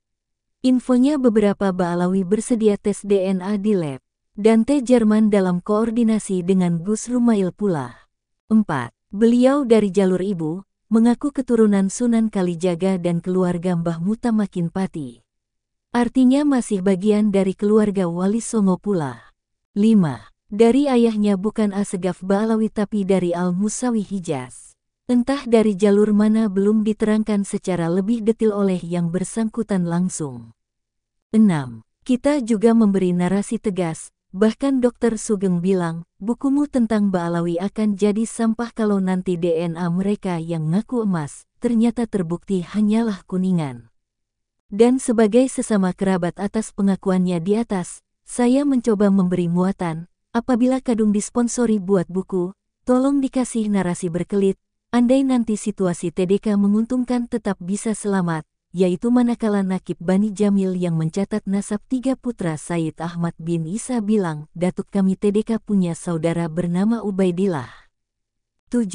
Infonya beberapa Ba'alawi bersedia tes DNA di lab, dan teh Jerman dalam koordinasi dengan Gus Rumail pula. 4. Beliau dari jalur ibu, mengaku keturunan Sunan Kalijaga dan keluarga Mbah Mutamakin Pati. Artinya masih bagian dari keluarga Wali Songo pula. 5. Dari ayahnya bukan Asegaf Balawi tapi dari Al-Musawi Hijaz. Entah dari jalur mana belum diterangkan secara lebih detil oleh yang bersangkutan langsung. 6. Kita juga memberi narasi tegas, bahkan Dr. Sugeng bilang, bukumu tentang Baalawi akan jadi sampah kalau nanti DNA mereka yang ngaku emas, ternyata terbukti hanyalah kuningan. Dan sebagai sesama kerabat atas pengakuannya di atas, saya mencoba memberi muatan, apabila Kadung disponsori buat buku, tolong dikasih narasi berkelit, andai nanti situasi TDK menguntungkan tetap bisa selamat, yaitu manakala Nakib Bani Jamil yang mencatat nasab tiga putra Said Ahmad bin Isa bilang, Datuk kami TDK punya saudara bernama Ubaidillah. 7.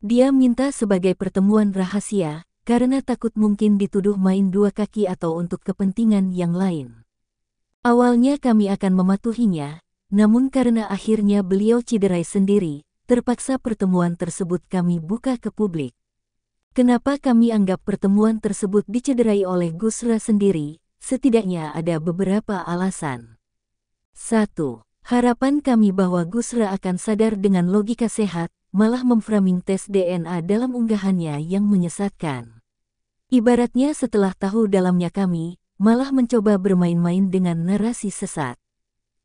Dia minta sebagai pertemuan rahasia, karena takut mungkin dituduh main dua kaki atau untuk kepentingan yang lain. Awalnya kami akan mematuhinya, namun karena akhirnya beliau cederai sendiri, terpaksa pertemuan tersebut kami buka ke publik. Kenapa kami anggap pertemuan tersebut dicederai oleh Gusra sendiri? Setidaknya ada beberapa alasan. 1. Harapan kami bahwa Gusra akan sadar dengan logika sehat, malah memframing tes DNA dalam unggahannya yang menyesatkan. Ibaratnya setelah tahu dalamnya kami, malah mencoba bermain-main dengan narasi sesat.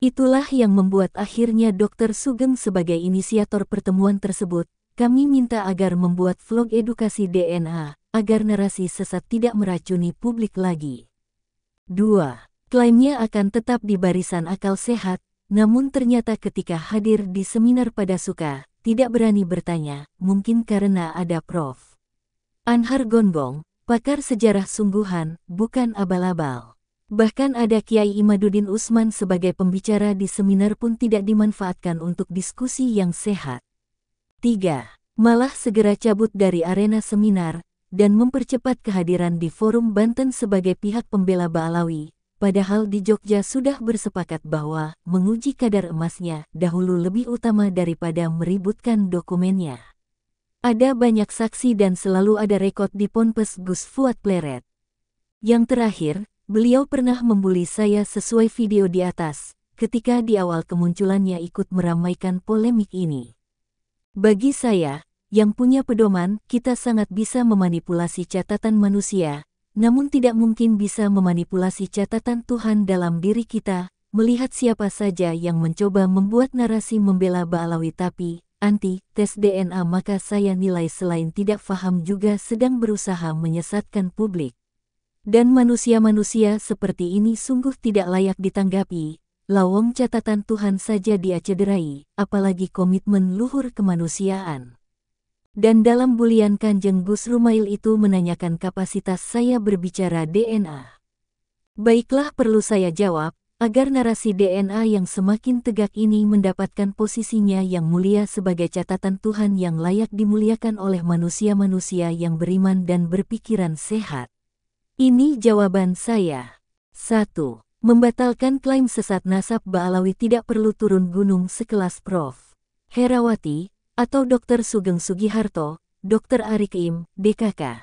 Itulah yang membuat akhirnya Dr. Sugeng sebagai inisiator pertemuan tersebut, kami minta agar membuat vlog edukasi DNA, agar narasi sesat tidak meracuni publik lagi. 2. Klaimnya akan tetap di barisan akal sehat, namun ternyata ketika hadir di seminar pada suka, tidak berani bertanya, mungkin karena ada Prof. Anhar Gonggong, Pakar sejarah sungguhan, bukan abal-abal. Bahkan ada Kiai Imaduddin Usman sebagai pembicara di seminar pun tidak dimanfaatkan untuk diskusi yang sehat. 3. Malah segera cabut dari arena seminar, dan mempercepat kehadiran di Forum Banten sebagai pihak pembela Ba'alawi, padahal di Jogja sudah bersepakat bahwa menguji kadar emasnya dahulu lebih utama daripada meributkan dokumennya. Ada banyak saksi dan selalu ada rekod di Ponpes Gus Fuad Pleret. Yang terakhir, beliau pernah membuli saya sesuai video di atas, ketika di awal kemunculannya ikut meramaikan polemik ini. Bagi saya, yang punya pedoman, kita sangat bisa memanipulasi catatan manusia, namun tidak mungkin bisa memanipulasi catatan Tuhan dalam diri kita, melihat siapa saja yang mencoba membuat narasi membela Ba'alawi tapi, anti tes DNA maka saya nilai selain tidak faham juga sedang berusaha menyesatkan publik. Dan manusia-manusia seperti ini sungguh tidak layak ditanggapi, lawong catatan Tuhan saja dia cederai, apalagi komitmen luhur kemanusiaan. Dan dalam bulian Kanjeng Gus Rumail itu menanyakan kapasitas saya berbicara DNA. Baiklah perlu saya jawab, agar narasi DNA yang semakin tegak ini mendapatkan posisinya yang mulia sebagai catatan Tuhan yang layak dimuliakan oleh manusia-manusia yang beriman dan berpikiran sehat. Ini jawaban saya. 1. Membatalkan klaim sesat nasab Baalawi tidak perlu turun gunung sekelas Prof. Herawati, atau Dr. Sugeng Sugiharto, Dr. Arik DKK.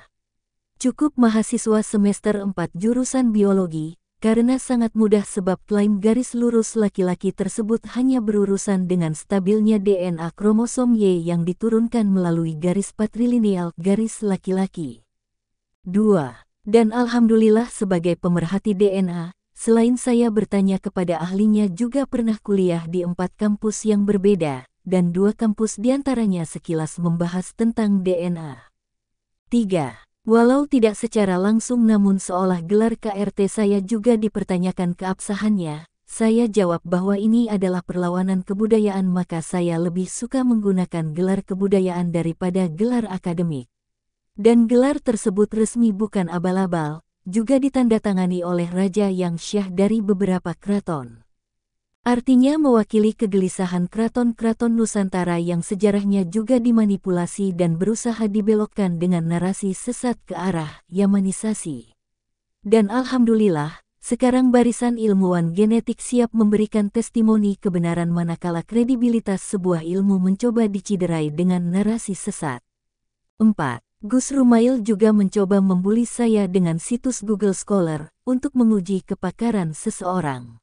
Cukup mahasiswa semester 4 jurusan biologi, karena sangat mudah sebab klaim garis lurus laki-laki tersebut hanya berurusan dengan stabilnya DNA kromosom Y yang diturunkan melalui garis patrilineal garis laki-laki. 2. Dan alhamdulillah sebagai pemerhati DNA, Selain saya bertanya kepada ahlinya juga pernah kuliah di empat kampus yang berbeda, dan dua kampus diantaranya sekilas membahas tentang DNA. 3. Walau tidak secara langsung namun seolah gelar KRT saya juga dipertanyakan keabsahannya, saya jawab bahwa ini adalah perlawanan kebudayaan maka saya lebih suka menggunakan gelar kebudayaan daripada gelar akademik. Dan gelar tersebut resmi bukan abal-abal, juga ditandatangani oleh raja yang syah dari beberapa keraton. Artinya mewakili kegelisahan keraton-keraton Nusantara yang sejarahnya juga dimanipulasi dan berusaha dibelokkan dengan narasi sesat ke arah Yamanisasi. Dan Alhamdulillah, sekarang barisan ilmuwan genetik siap memberikan testimoni kebenaran manakala kredibilitas sebuah ilmu mencoba diciderai dengan narasi sesat. 4. Gus Rumail juga mencoba membuli saya dengan situs Google Scholar untuk menguji kepakaran seseorang.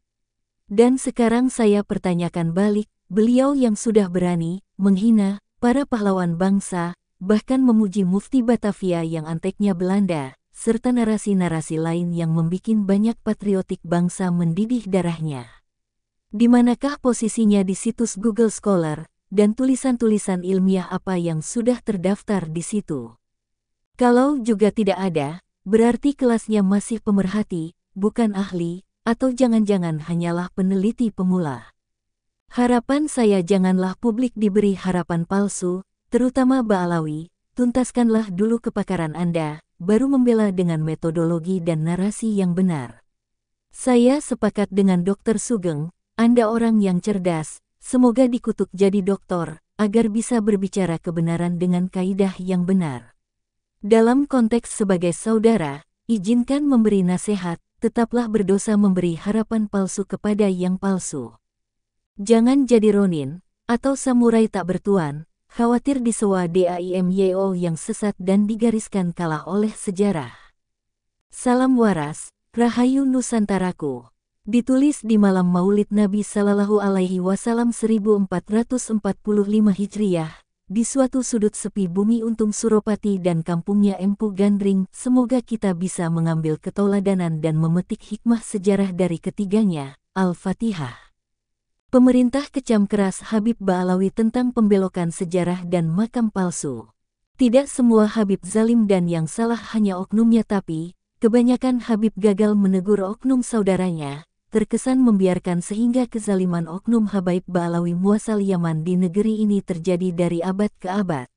Dan sekarang saya pertanyakan balik, beliau yang sudah berani menghina para pahlawan bangsa, bahkan memuji mufti Batavia yang anteknya Belanda, serta narasi-narasi lain yang membuat banyak patriotik bangsa mendidih darahnya. Di manakah posisinya di situs Google Scholar, dan tulisan-tulisan ilmiah apa yang sudah terdaftar di situ? Kalau juga tidak ada, berarti kelasnya masih pemerhati, bukan ahli, atau jangan-jangan hanyalah peneliti pemula. Harapan saya janganlah publik diberi harapan palsu, terutama Baalawi, tuntaskanlah dulu kepakaran Anda, baru membela dengan metodologi dan narasi yang benar. Saya sepakat dengan Dr. Sugeng, Anda orang yang cerdas, semoga dikutuk jadi doktor, agar bisa berbicara kebenaran dengan kaidah yang benar. Dalam konteks sebagai saudara, izinkan memberi nasihat, tetaplah berdosa memberi harapan palsu kepada yang palsu. Jangan jadi Ronin, atau samurai tak bertuan, khawatir disewa DAIMYO yang sesat dan digariskan kalah oleh sejarah. Salam waras, Rahayu Nusantaraku. Ditulis di malam maulid Nabi Sallallahu Alaihi Wasallam 1445 Hijriah, di suatu sudut sepi bumi untung Suropati dan kampungnya Empu Gandring, semoga kita bisa mengambil ketoladanan dan memetik hikmah sejarah dari ketiganya, Al-Fatihah. Pemerintah kecam keras Habib Ba'alawi tentang pembelokan sejarah dan makam palsu. Tidak semua Habib zalim dan yang salah hanya oknumnya tapi, kebanyakan Habib gagal menegur oknum saudaranya, terkesan membiarkan sehingga kezaliman oknum Habaib Balawi muasal Yaman di negeri ini terjadi dari abad ke abad.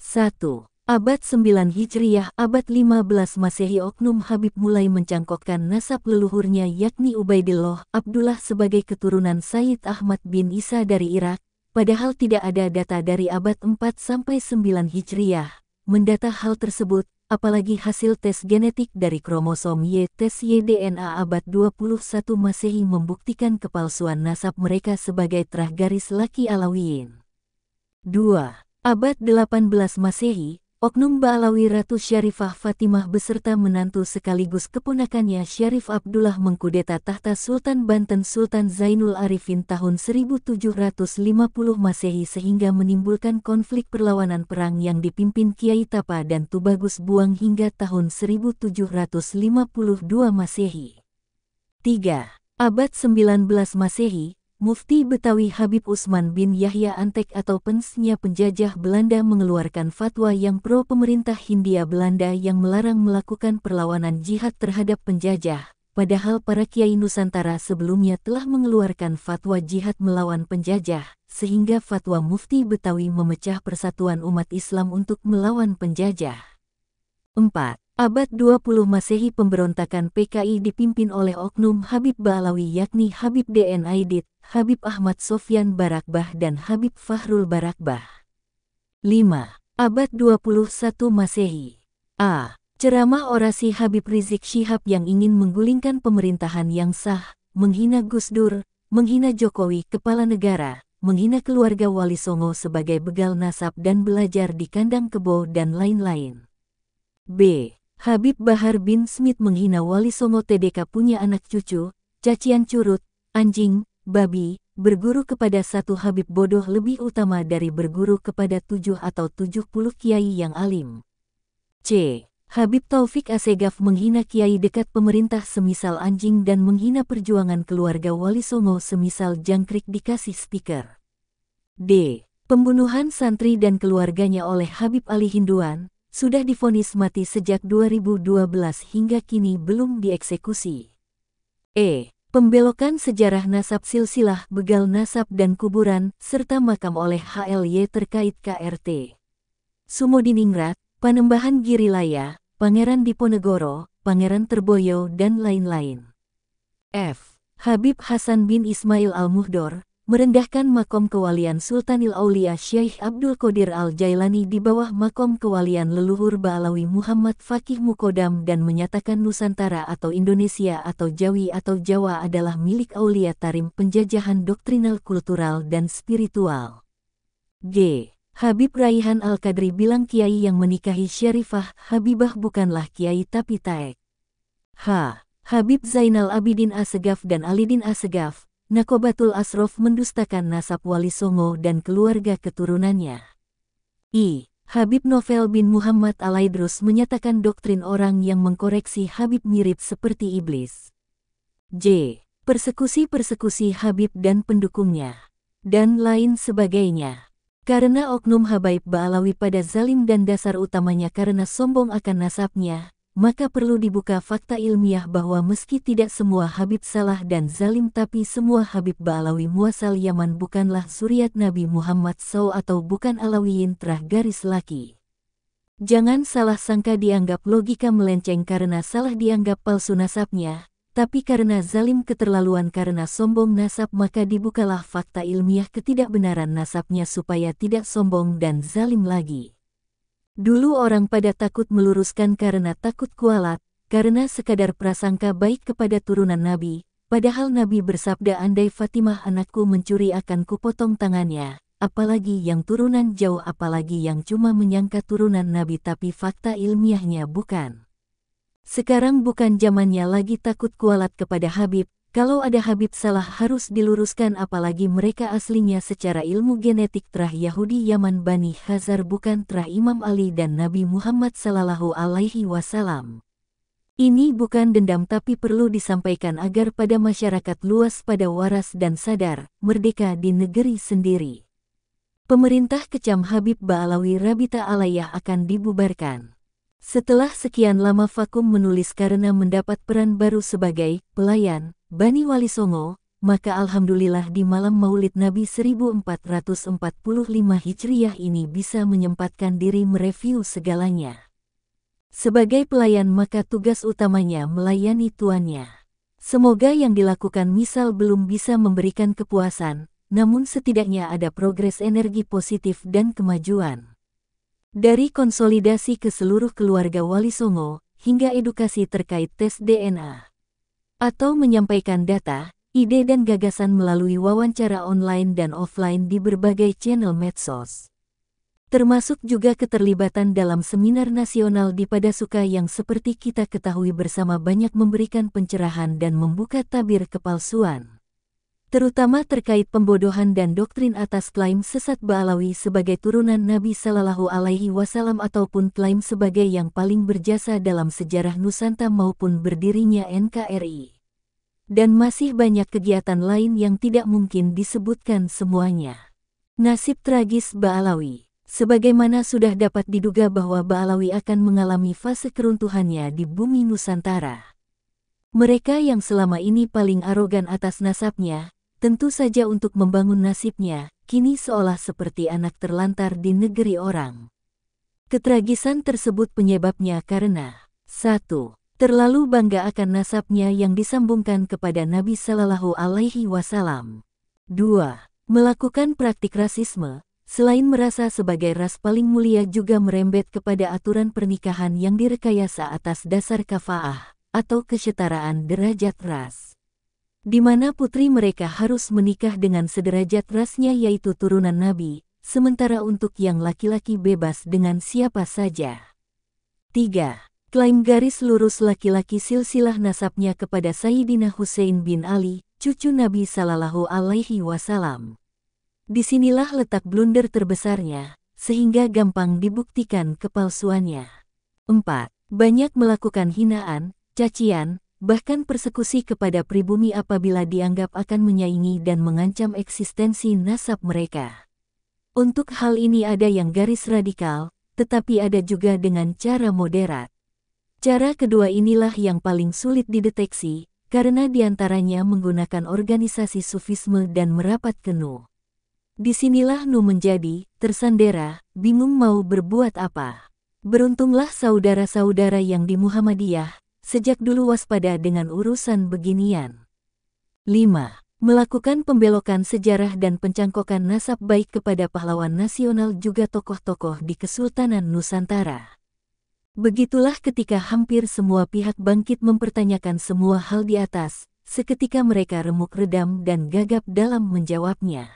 1. Abad 9 hijriah abad 15 Masehi Oknum Habib mulai mencangkokkan nasab leluhurnya yakni Ubaidillah Abdullah sebagai keturunan Said Ahmad bin Isa dari Irak, padahal tidak ada data dari abad 4 sampai 9 hijriah Mendata hal tersebut, apalagi hasil tes genetik dari kromosom Y tes YDNA abad 21 Masehi membuktikan kepalsuan nasab mereka sebagai terah garis laki Alawiyin. 2. Abad 18 Masehi, Oknum Ba'alawi Ratu Syarifah Fatimah beserta menantu sekaligus keponakannya Syarif Abdullah mengkudeta tahta Sultan Banten Sultan Zainul Arifin tahun 1750 Masehi sehingga menimbulkan konflik perlawanan perang yang dipimpin Kiai Tapa dan Tubagus Buang hingga tahun 1752 Masehi. 3. Abad 19 Masehi, Mufti Betawi Habib Usman bin Yahya Antek atau pensnya penjajah Belanda mengeluarkan fatwa yang pro pemerintah Hindia Belanda yang melarang melakukan perlawanan jihad terhadap penjajah. Padahal para kiai Nusantara sebelumnya telah mengeluarkan fatwa jihad melawan penjajah, sehingga fatwa Mufti Betawi memecah persatuan umat Islam untuk melawan penjajah. 4. Abad 20 Masehi pemberontakan PKI dipimpin oleh Oknum Habib Balawi yakni Habib DN Aidit, Habib Ahmad Sofyan Barakbah dan Habib Fahrul Barakbah. 5. Abad 21 Masehi A. Ceramah orasi Habib Rizik Syihab yang ingin menggulingkan pemerintahan yang sah, menghina Gus Dur, menghina Jokowi kepala negara, menghina keluarga Wali Songo sebagai begal nasab dan belajar di kandang kebo dan lain-lain. B. Habib Bahar bin Smith menghina Wali Songo TDK punya anak cucu, cacian curut, anjing, babi, berguru kepada satu Habib bodoh lebih utama dari berguru kepada tujuh atau tujuh puluh kiai yang alim. C. Habib Taufik Asegaf menghina kiai dekat pemerintah semisal anjing dan menghina perjuangan keluarga Wali Songo semisal jangkrik dikasih speaker. D. Pembunuhan santri dan keluarganya oleh Habib Ali Hinduan, sudah difonis mati sejak 2012 hingga kini belum dieksekusi. E. Pembelokan sejarah nasab silsilah begal nasab dan kuburan, serta makam oleh HLY terkait KRT. Sumodiningrat, Panembahan Girilaya, Pangeran Diponegoro, Pangeran Terboyo dan lain-lain. F. Habib Hasan bin Ismail Al-Muhdor, merendahkan makom kewalian Sultanil Aulia Syekh Abdul Qadir Al-Jailani di bawah makom kewalian leluhur Ba'alawi Muhammad Fakih Mukodam dan menyatakan Nusantara atau Indonesia atau Jawi atau Jawa adalah milik Aulia Tarim penjajahan doktrinal kultural dan spiritual. G. Habib Raihan Al-Kadri bilang Kiai yang menikahi Syarifah Habibah bukanlah Kiai tapi Taek. H. Habib Zainal Abidin Asegaf dan Alidin Asegaf, Nakobatul Asrof mendustakan nasab Wali Songo dan keluarga keturunannya. I. Habib Novel bin Muhammad Alaidrus menyatakan doktrin orang yang mengkoreksi Habib mirip seperti iblis. J. Persekusi-persekusi Habib dan pendukungnya. Dan lain sebagainya. Karena oknum Habaib Ba'alawi pada zalim dan dasar utamanya karena sombong akan nasabnya, maka perlu dibuka fakta ilmiah bahwa meski tidak semua Habib Salah dan Zalim tapi semua Habib Ba'alawi Muasal Yaman bukanlah suriat Nabi Muhammad SAW atau bukan Alawiyin terah garis laki. Jangan salah sangka dianggap logika melenceng karena salah dianggap palsu nasabnya, tapi karena zalim keterlaluan karena sombong nasab maka dibukalah fakta ilmiah ketidakbenaran nasabnya supaya tidak sombong dan zalim lagi. Dulu orang pada takut meluruskan karena takut kualat, karena sekadar prasangka baik kepada turunan Nabi, padahal Nabi bersabda andai Fatimah anakku mencuri akan kupotong tangannya, apalagi yang turunan jauh apalagi yang cuma menyangka turunan Nabi tapi fakta ilmiahnya bukan. Sekarang bukan zamannya lagi takut kualat kepada Habib, kalau ada habit salah harus diluruskan apalagi mereka aslinya secara ilmu genetik terah Yahudi Yaman Bani Khazar bukan terah Imam Ali dan Nabi Muhammad Sallallahu Alaihi Wasallam. Ini bukan dendam tapi perlu disampaikan agar pada masyarakat luas pada waras dan sadar, merdeka di negeri sendiri. Pemerintah kecam Habib Ba'alawi Rabita Alayah akan dibubarkan. Setelah sekian lama vakum menulis karena mendapat peran baru sebagai pelayan, Bani Wali Songo, maka Alhamdulillah di malam maulid Nabi 1445 Hijriyah ini bisa menyempatkan diri mereview segalanya. Sebagai pelayan maka tugas utamanya melayani tuannya. Semoga yang dilakukan misal belum bisa memberikan kepuasan, namun setidaknya ada progres energi positif dan kemajuan. Dari konsolidasi ke seluruh keluarga Wali Songo, hingga edukasi terkait tes DNA atau menyampaikan data, ide dan gagasan melalui wawancara online dan offline di berbagai channel medsos. Termasuk juga keterlibatan dalam seminar nasional di Padasuka yang seperti kita ketahui bersama banyak memberikan pencerahan dan membuka tabir kepalsuan terutama terkait pembodohan dan doktrin atas klaim sesat Ba'alawi sebagai turunan Nabi Shallallahu Alaihi Wasallam ataupun klaim sebagai yang paling berjasa dalam sejarah Nusantara maupun berdirinya NKRI. Dan masih banyak kegiatan lain yang tidak mungkin disebutkan semuanya. Nasib tragis Ba'alawi Sebagaimana sudah dapat diduga bahwa Ba'alawi akan mengalami fase keruntuhannya di bumi Nusantara. Mereka yang selama ini paling arogan atas nasabnya, Tentu saja untuk membangun nasibnya, kini seolah seperti anak terlantar di negeri orang. Ketragisan tersebut penyebabnya karena 1. Terlalu bangga akan nasabnya yang disambungkan kepada Nabi Shallallahu Alaihi Wasallam. 2. Melakukan praktik rasisme, selain merasa sebagai ras paling mulia juga merembet kepada aturan pernikahan yang direkayasa atas dasar kafaah atau kesetaraan derajat ras di mana putri mereka harus menikah dengan sederajat rasnya yaitu turunan Nabi, sementara untuk yang laki-laki bebas dengan siapa saja. 3. Klaim garis lurus laki-laki silsilah nasabnya kepada Sayyidina Hussein bin Ali, cucu Nabi Sallallahu Alaihi Wasallam. Disinilah letak blunder terbesarnya, sehingga gampang dibuktikan kepalsuannya. 4. Banyak melakukan hinaan, cacian, bahkan persekusi kepada pribumi apabila dianggap akan menyaingi dan mengancam eksistensi nasab mereka. Untuk hal ini ada yang garis radikal, tetapi ada juga dengan cara moderat. Cara kedua inilah yang paling sulit dideteksi, karena diantaranya menggunakan organisasi sufisme dan merapat ke Nu. Disinilah Nu menjadi tersandera, bingung mau berbuat apa. Beruntunglah saudara-saudara yang di Muhammadiyah, sejak dulu waspada dengan urusan beginian. 5. Melakukan pembelokan sejarah dan pencangkokan nasab baik kepada pahlawan nasional juga tokoh-tokoh di Kesultanan Nusantara. Begitulah ketika hampir semua pihak bangkit mempertanyakan semua hal di atas, seketika mereka remuk redam dan gagap dalam menjawabnya.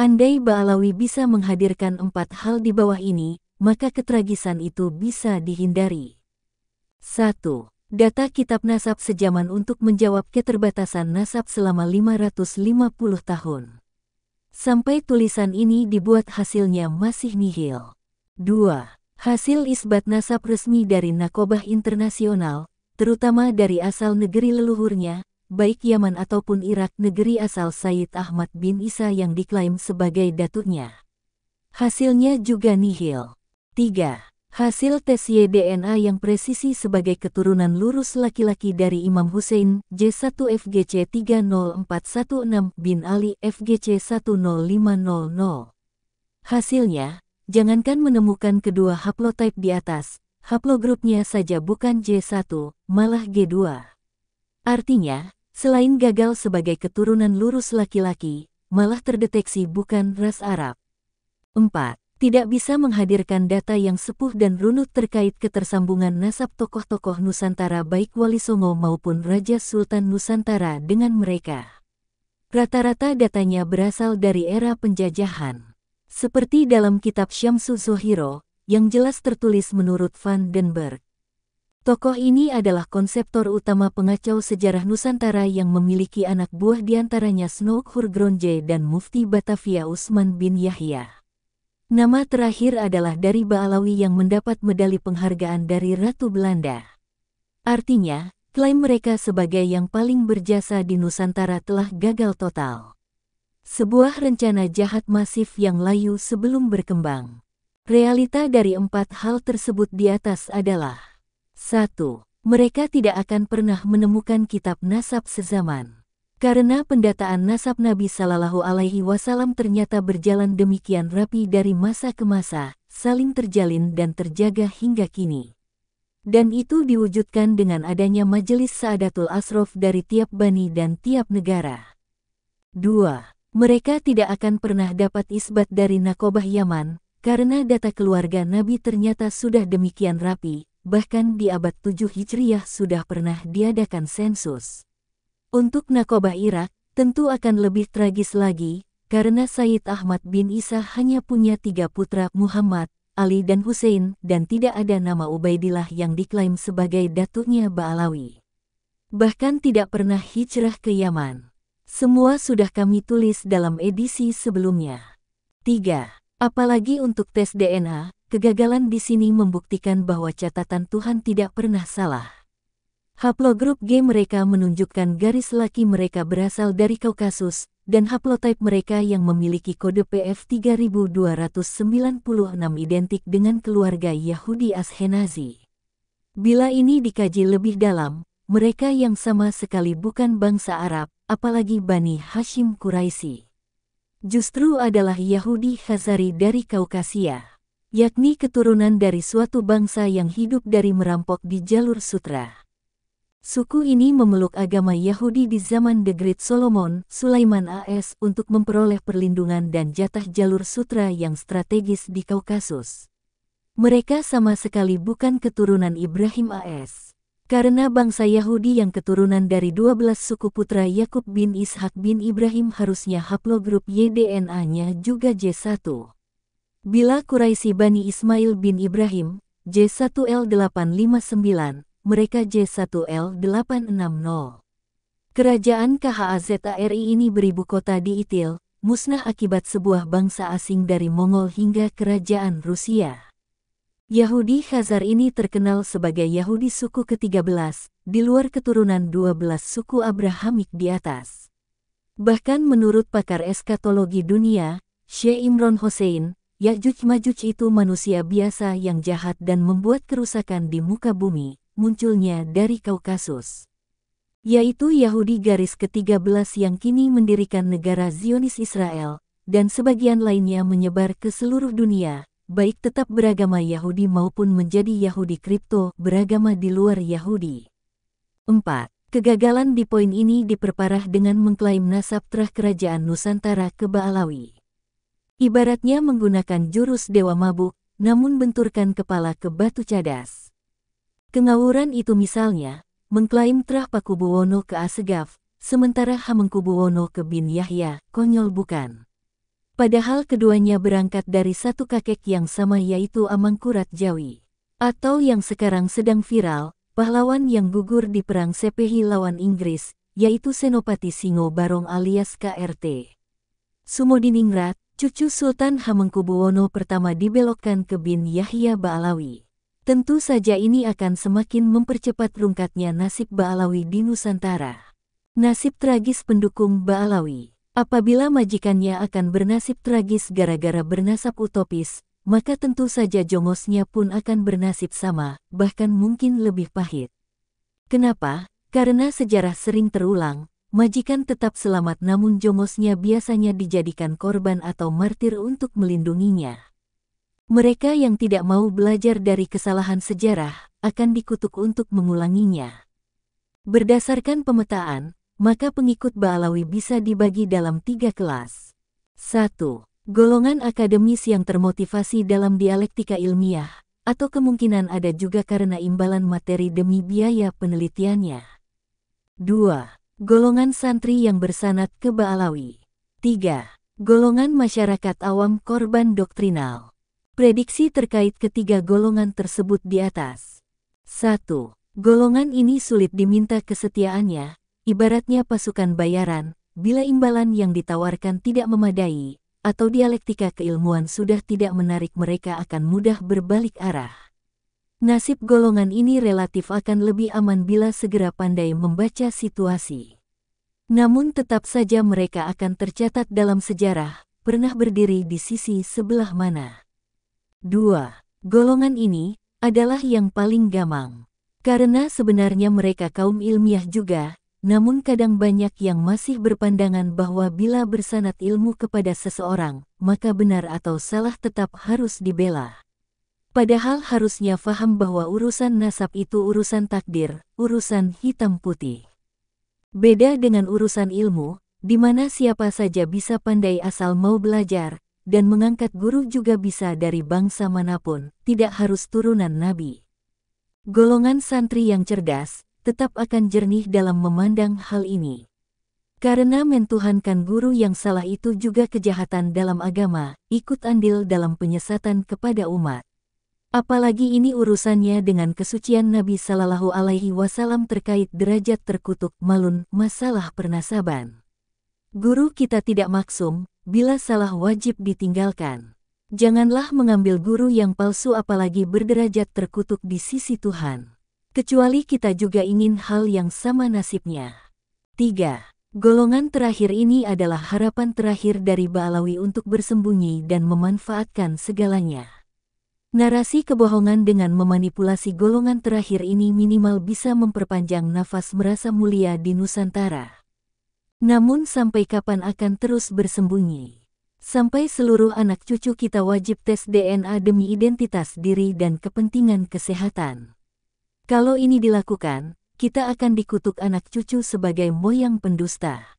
Andai Ba'alawi bisa menghadirkan empat hal di bawah ini, maka ketragisan itu bisa dihindari. 1 data kitab nasab sejaman untuk menjawab keterbatasan nasab selama 550 tahun. Sampai tulisan ini dibuat hasilnya masih nihil. 2. Hasil isbat nasab resmi dari nakobah internasional, terutama dari asal negeri leluhurnya, baik Yaman ataupun Irak negeri asal Said Ahmad bin Isa yang diklaim sebagai datuknya. Hasilnya juga nihil. 3. Hasil tes YDNA yang presisi sebagai keturunan lurus laki-laki dari Imam Hussein J1FGC 30416 bin Ali FGC 10500. Hasilnya, jangankan menemukan kedua haplotype di atas, haplogrupnya saja bukan J1, malah G2. Artinya, selain gagal sebagai keturunan lurus laki-laki, malah terdeteksi bukan ras Arab. 4 tidak bisa menghadirkan data yang sepuh dan runut terkait ketersambungan nasab tokoh-tokoh Nusantara baik Wali Songo maupun Raja Sultan Nusantara dengan mereka. Rata-rata datanya berasal dari era penjajahan. Seperti dalam kitab Syamsu Zohiro, yang jelas tertulis menurut Van den Berg. Tokoh ini adalah konseptor utama pengacau sejarah Nusantara yang memiliki anak buah diantaranya Snoke Hurgronje dan Mufti Batavia Usman bin Yahya. Nama terakhir adalah dari Baalawi yang mendapat medali penghargaan dari Ratu Belanda. Artinya, klaim mereka sebagai yang paling berjasa di Nusantara telah gagal total. Sebuah rencana jahat masif yang layu sebelum berkembang. Realita dari empat hal tersebut di atas adalah 1. Mereka tidak akan pernah menemukan kitab nasab sezaman. Karena pendataan nasab Nabi Shallallahu Alaihi Wasallam ternyata berjalan demikian rapi dari masa ke masa, saling terjalin dan terjaga hingga kini. Dan itu diwujudkan dengan adanya Majelis Saadatul Asrof dari tiap bani dan tiap negara. 2. Mereka tidak akan pernah dapat isbat dari nakobah Yaman, karena data keluarga Nabi ternyata sudah demikian rapi, bahkan di abad 7 Hijriyah sudah pernah diadakan sensus. Untuk nakobah Irak, tentu akan lebih tragis lagi, karena Said Ahmad bin Isa hanya punya tiga putra Muhammad, Ali dan Hussein, dan tidak ada nama Ubaidillah yang diklaim sebagai datuknya Ba'alawi. Bahkan tidak pernah hijrah ke Yaman. Semua sudah kami tulis dalam edisi sebelumnya. 3. Apalagi untuk tes DNA, kegagalan di sini membuktikan bahwa catatan Tuhan tidak pernah salah. Haplogrup G mereka menunjukkan garis laki mereka berasal dari Kaukasus, dan haplotype mereka yang memiliki kode PF 3296 identik dengan keluarga Yahudi Ashenazi. Bila ini dikaji lebih dalam, mereka yang sama sekali bukan bangsa Arab, apalagi Bani Hashim Quraisy. Justru adalah Yahudi Khazari dari Kaukasia, yakni keturunan dari suatu bangsa yang hidup dari merampok di jalur sutra. Suku ini memeluk agama Yahudi di zaman The Great Solomon, Sulaiman AS, untuk memperoleh perlindungan dan jatah jalur sutra yang strategis di Kaukasus. Mereka sama sekali bukan keturunan Ibrahim AS. Karena bangsa Yahudi yang keturunan dari 12 suku putra Yakub bin Ishak bin Ibrahim harusnya haplogrup YDNA-nya juga J1. Bila Quraisy Bani Ismail bin Ibrahim, J1L859, mereka J1L860. Kerajaan KHAZARI ini beribu kota di Itil, musnah akibat sebuah bangsa asing dari Mongol hingga kerajaan Rusia. Yahudi Khazar ini terkenal sebagai Yahudi suku ke-13, di luar keturunan 12 suku Abrahamik di atas. Bahkan menurut pakar eskatologi dunia, Syekh Imron Hossein, Ya'juj Majuj itu manusia biasa yang jahat dan membuat kerusakan di muka bumi munculnya dari Kaukasus. Yaitu Yahudi garis ke-13 yang kini mendirikan negara Zionis Israel, dan sebagian lainnya menyebar ke seluruh dunia, baik tetap beragama Yahudi maupun menjadi Yahudi kripto beragama di luar Yahudi. 4. Kegagalan di poin ini diperparah dengan mengklaim nasab terah kerajaan Nusantara ke Baalawi. Ibaratnya menggunakan jurus dewa mabuk, namun benturkan kepala ke batu cadas. Kengawuran itu misalnya, mengklaim terah Pakubuwono ke Asegaf, sementara Hamengkubuwono ke Bin Yahya, konyol bukan? Padahal keduanya berangkat dari satu kakek yang sama yaitu Amangkurat Jawi. Atau yang sekarang sedang viral, pahlawan yang gugur di perang Sepehi lawan Inggris, yaitu Senopati Singo Barong alias KRT. Sumodiningrat, cucu Sultan Hamengkubuwono pertama dibelokkan ke Bin Yahya Baalawi. Tentu saja ini akan semakin mempercepat rungkatnya nasib Baalawi di Nusantara. Nasib tragis pendukung Baalawi Apabila majikannya akan bernasib tragis gara-gara bernasab utopis, maka tentu saja jongosnya pun akan bernasib sama, bahkan mungkin lebih pahit. Kenapa? Karena sejarah sering terulang, majikan tetap selamat namun jongosnya biasanya dijadikan korban atau martir untuk melindunginya. Mereka yang tidak mau belajar dari kesalahan sejarah akan dikutuk untuk mengulanginya. Berdasarkan pemetaan, maka pengikut Ba'alawi bisa dibagi dalam tiga kelas. 1. Golongan akademis yang termotivasi dalam dialektika ilmiah, atau kemungkinan ada juga karena imbalan materi demi biaya penelitiannya. 2. Golongan santri yang bersanat ke Ba'alawi. 3. Golongan masyarakat awam korban doktrinal. Prediksi terkait ketiga golongan tersebut di atas. 1. Golongan ini sulit diminta kesetiaannya, ibaratnya pasukan bayaran, bila imbalan yang ditawarkan tidak memadai, atau dialektika keilmuan sudah tidak menarik mereka akan mudah berbalik arah. Nasib golongan ini relatif akan lebih aman bila segera pandai membaca situasi. Namun tetap saja mereka akan tercatat dalam sejarah, pernah berdiri di sisi sebelah mana. 2. Golongan ini adalah yang paling gamang. Karena sebenarnya mereka kaum ilmiah juga, namun kadang banyak yang masih berpandangan bahwa bila bersanat ilmu kepada seseorang, maka benar atau salah tetap harus dibela. Padahal harusnya faham bahwa urusan nasab itu urusan takdir, urusan hitam putih. Beda dengan urusan ilmu, di mana siapa saja bisa pandai asal mau belajar, dan mengangkat guru juga bisa dari bangsa manapun, tidak harus turunan nabi. Golongan santri yang cerdas tetap akan jernih dalam memandang hal ini. Karena mentuhankan guru yang salah itu juga kejahatan dalam agama, ikut andil dalam penyesatan kepada umat. Apalagi ini urusannya dengan kesucian Nabi Sallallahu Alaihi Wasallam terkait derajat terkutuk malun masalah pernasaban. Guru kita tidak maksum, bila salah wajib ditinggalkan. Janganlah mengambil guru yang palsu apalagi berderajat terkutuk di sisi Tuhan. Kecuali kita juga ingin hal yang sama nasibnya. 3. Golongan terakhir ini adalah harapan terakhir dari Baalawi untuk bersembunyi dan memanfaatkan segalanya. Narasi kebohongan dengan memanipulasi golongan terakhir ini minimal bisa memperpanjang nafas merasa mulia di Nusantara. Namun sampai kapan akan terus bersembunyi? Sampai seluruh anak cucu kita wajib tes DNA demi identitas diri dan kepentingan kesehatan. Kalau ini dilakukan, kita akan dikutuk anak cucu sebagai moyang pendusta.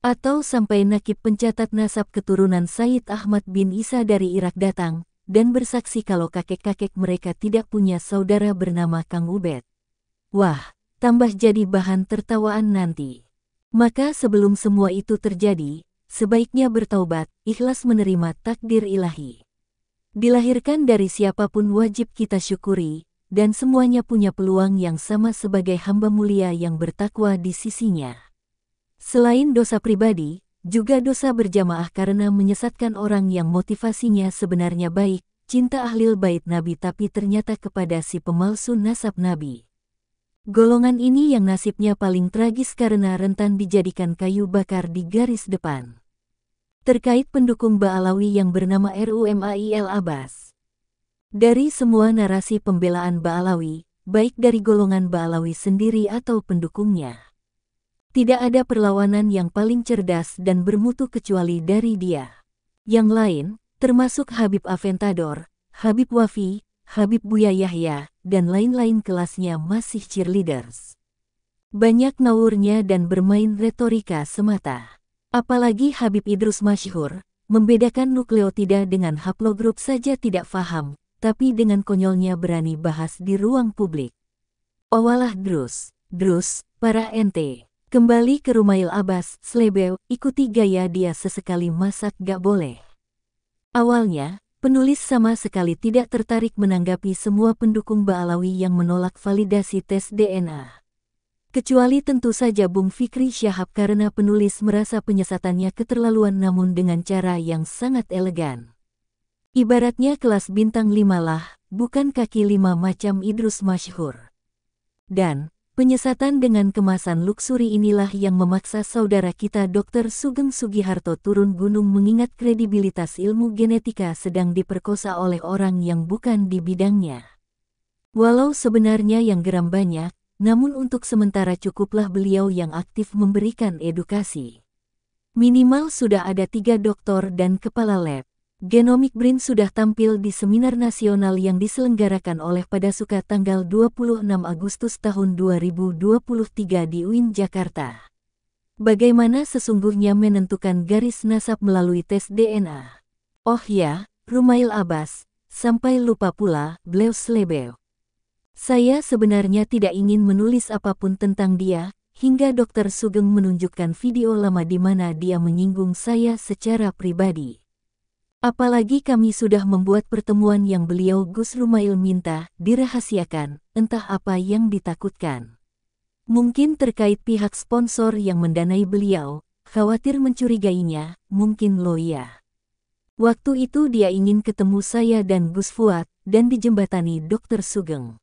Atau sampai nakib pencatat nasab keturunan Said Ahmad bin Isa dari Irak datang, dan bersaksi kalau kakek-kakek mereka tidak punya saudara bernama Kang Ubed. Wah, tambah jadi bahan tertawaan nanti. Maka sebelum semua itu terjadi, sebaiknya bertaubat, ikhlas menerima takdir ilahi. Dilahirkan dari siapapun wajib kita syukuri, dan semuanya punya peluang yang sama sebagai hamba mulia yang bertakwa di sisinya. Selain dosa pribadi, juga dosa berjamaah karena menyesatkan orang yang motivasinya sebenarnya baik, cinta ahlil bait Nabi tapi ternyata kepada si pemalsu nasab Nabi. Golongan ini yang nasibnya paling tragis karena rentan dijadikan kayu bakar di garis depan. Terkait pendukung Ba'alawi yang bernama RUMAIL Abbas. Dari semua narasi pembelaan Ba'alawi, baik dari golongan Ba'alawi sendiri atau pendukungnya. Tidak ada perlawanan yang paling cerdas dan bermutu kecuali dari dia. Yang lain, termasuk Habib Aventador, Habib Wafi, Habib Buya Yahya, dan lain-lain kelasnya masih cheerleaders. Banyak naurnya dan bermain retorika semata. Apalagi Habib Idrus Masyhur, membedakan nukleotida dengan haplogrup saja tidak faham, tapi dengan konyolnya berani bahas di ruang publik. Awalah Drus, Drus, para ente. Kembali ke Rumail Abbas, Slebew, ikuti gaya dia sesekali masak gak boleh. Awalnya, Penulis sama sekali tidak tertarik menanggapi semua pendukung Baalawi yang menolak validasi tes DNA. Kecuali tentu saja Bung Fikri Syahab karena penulis merasa penyesatannya keterlaluan namun dengan cara yang sangat elegan. Ibaratnya kelas bintang lima lah, bukan kaki lima macam Idrus Masyhur. Dan, Penyesatan dengan kemasan luksuri inilah yang memaksa saudara kita Dr. Sugeng Sugiharto turun gunung mengingat kredibilitas ilmu genetika sedang diperkosa oleh orang yang bukan di bidangnya. Walau sebenarnya yang geram banyak, namun untuk sementara cukuplah beliau yang aktif memberikan edukasi. Minimal sudah ada tiga doktor dan kepala lab. Genomic Brain sudah tampil di seminar nasional yang diselenggarakan oleh pada suka tanggal 26 Agustus tahun 2023 di UIN Jakarta. Bagaimana sesungguhnya menentukan garis nasab melalui tes DNA? Oh ya, Rumail Abbas, sampai lupa pula, Bleus Saya sebenarnya tidak ingin menulis apapun tentang dia, hingga Dr. Sugeng menunjukkan video lama di mana dia menyinggung saya secara pribadi. Apalagi kami sudah membuat pertemuan yang beliau Gus Rumail minta, dirahasiakan, entah apa yang ditakutkan. Mungkin terkait pihak sponsor yang mendanai beliau, khawatir mencurigainya, mungkin loya. Waktu itu dia ingin ketemu saya dan Gus Fuad, dan dijembatani Dr. Sugeng.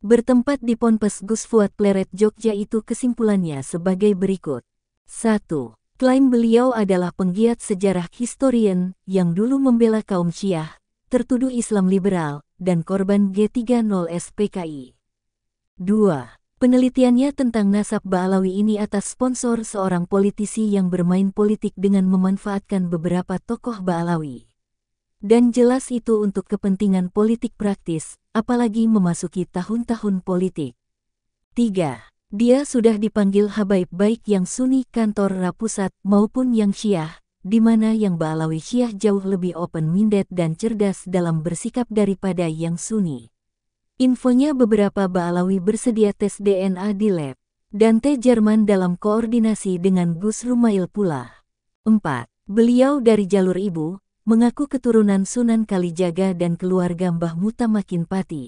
Bertempat di Ponpes Gus Fuad Pleret Jogja itu kesimpulannya sebagai berikut. 1. Klaim beliau adalah penggiat sejarah historian yang dulu membela kaum Syiah, tertuduh Islam liberal, dan korban G30 SPKI. 2. Penelitiannya tentang nasab Ba'alawi ini atas sponsor seorang politisi yang bermain politik dengan memanfaatkan beberapa tokoh Ba'alawi dan jelas itu untuk kepentingan politik praktis, apalagi memasuki tahun-tahun politik. 3. Dia sudah dipanggil habaib baik yang Sunni kantor Rapusat maupun yang Syiah, di mana yang Ba'alawi Syiah jauh lebih open-minded dan cerdas dalam bersikap daripada yang Sunni. Infonya beberapa Ba'alawi bersedia tes DNA di lab, dan T Jerman dalam koordinasi dengan Gus Rumail pula. 4. Beliau dari jalur ibu, mengaku keturunan Sunan Kalijaga dan keluarga Mbah Mutamakin Makin Pati.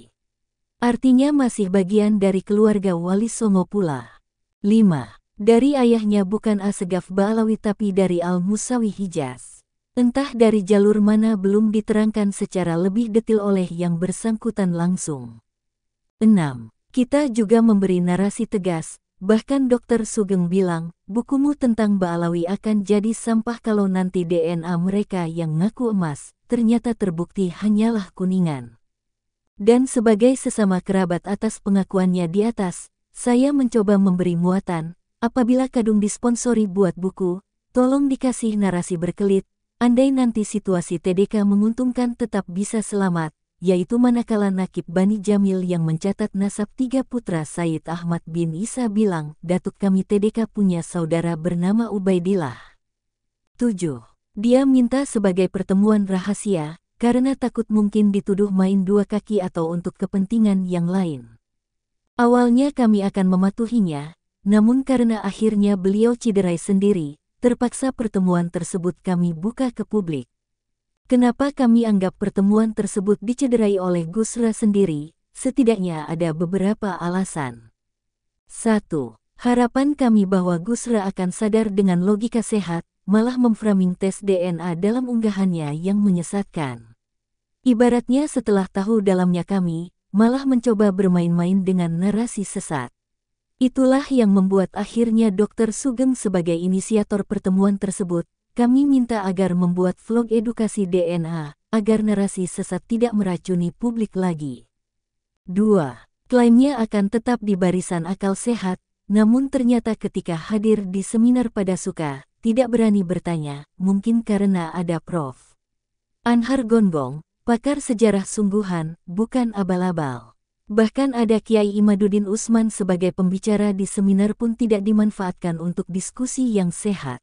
Artinya masih bagian dari keluarga Wali Songo pula. 5. Dari ayahnya bukan Asegaf Ba'alawi tapi dari Al-Musawi Hijaz. Entah dari jalur mana belum diterangkan secara lebih detil oleh yang bersangkutan langsung. 6. Kita juga memberi narasi tegas, bahkan dokter Sugeng bilang, bukumu tentang Ba'alawi akan jadi sampah kalau nanti DNA mereka yang ngaku emas, ternyata terbukti hanyalah kuningan. Dan sebagai sesama kerabat atas pengakuannya di atas, saya mencoba memberi muatan, apabila Kadung disponsori buat buku, tolong dikasih narasi berkelit, andai nanti situasi TDK menguntungkan tetap bisa selamat, yaitu manakala Nakib Bani Jamil yang mencatat nasab tiga putra Said Ahmad bin Isa bilang, Datuk kami TDK punya saudara bernama Ubaidillah. 7. Dia minta sebagai pertemuan rahasia, karena takut mungkin dituduh main dua kaki atau untuk kepentingan yang lain. Awalnya kami akan mematuhinya, namun karena akhirnya beliau cederai sendiri, terpaksa pertemuan tersebut kami buka ke publik. Kenapa kami anggap pertemuan tersebut dicederai oleh Gusra sendiri? Setidaknya ada beberapa alasan. 1. Harapan kami bahwa Gusra akan sadar dengan logika sehat, malah memframing tes DNA dalam unggahannya yang menyesatkan. Ibaratnya setelah tahu dalamnya kami, malah mencoba bermain-main dengan narasi sesat. Itulah yang membuat akhirnya Dr. Sugeng sebagai inisiator pertemuan tersebut, kami minta agar membuat vlog edukasi DNA, agar narasi sesat tidak meracuni publik lagi. 2. Klaimnya akan tetap di barisan akal sehat, namun ternyata ketika hadir di seminar pada suka, tidak berani bertanya, mungkin karena ada Prof. Anhar Gonbong, Pakar sejarah sungguhan, bukan abal-abal. Bahkan ada Kiai Imaduddin Usman sebagai pembicara di seminar pun tidak dimanfaatkan untuk diskusi yang sehat.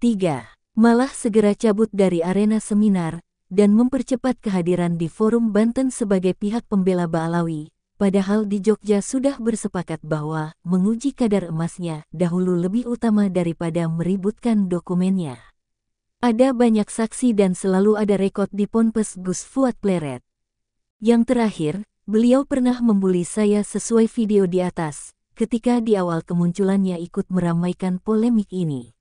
3. Malah segera cabut dari arena seminar, dan mempercepat kehadiran di forum Banten sebagai pihak pembela Ba'alawi, padahal di Jogja sudah bersepakat bahwa menguji kadar emasnya dahulu lebih utama daripada meributkan dokumennya. Ada banyak saksi dan selalu ada rekod di Ponpes Gus Fuad Pleret. Yang terakhir, beliau pernah membuli saya sesuai video di atas, ketika di awal kemunculannya ikut meramaikan polemik ini.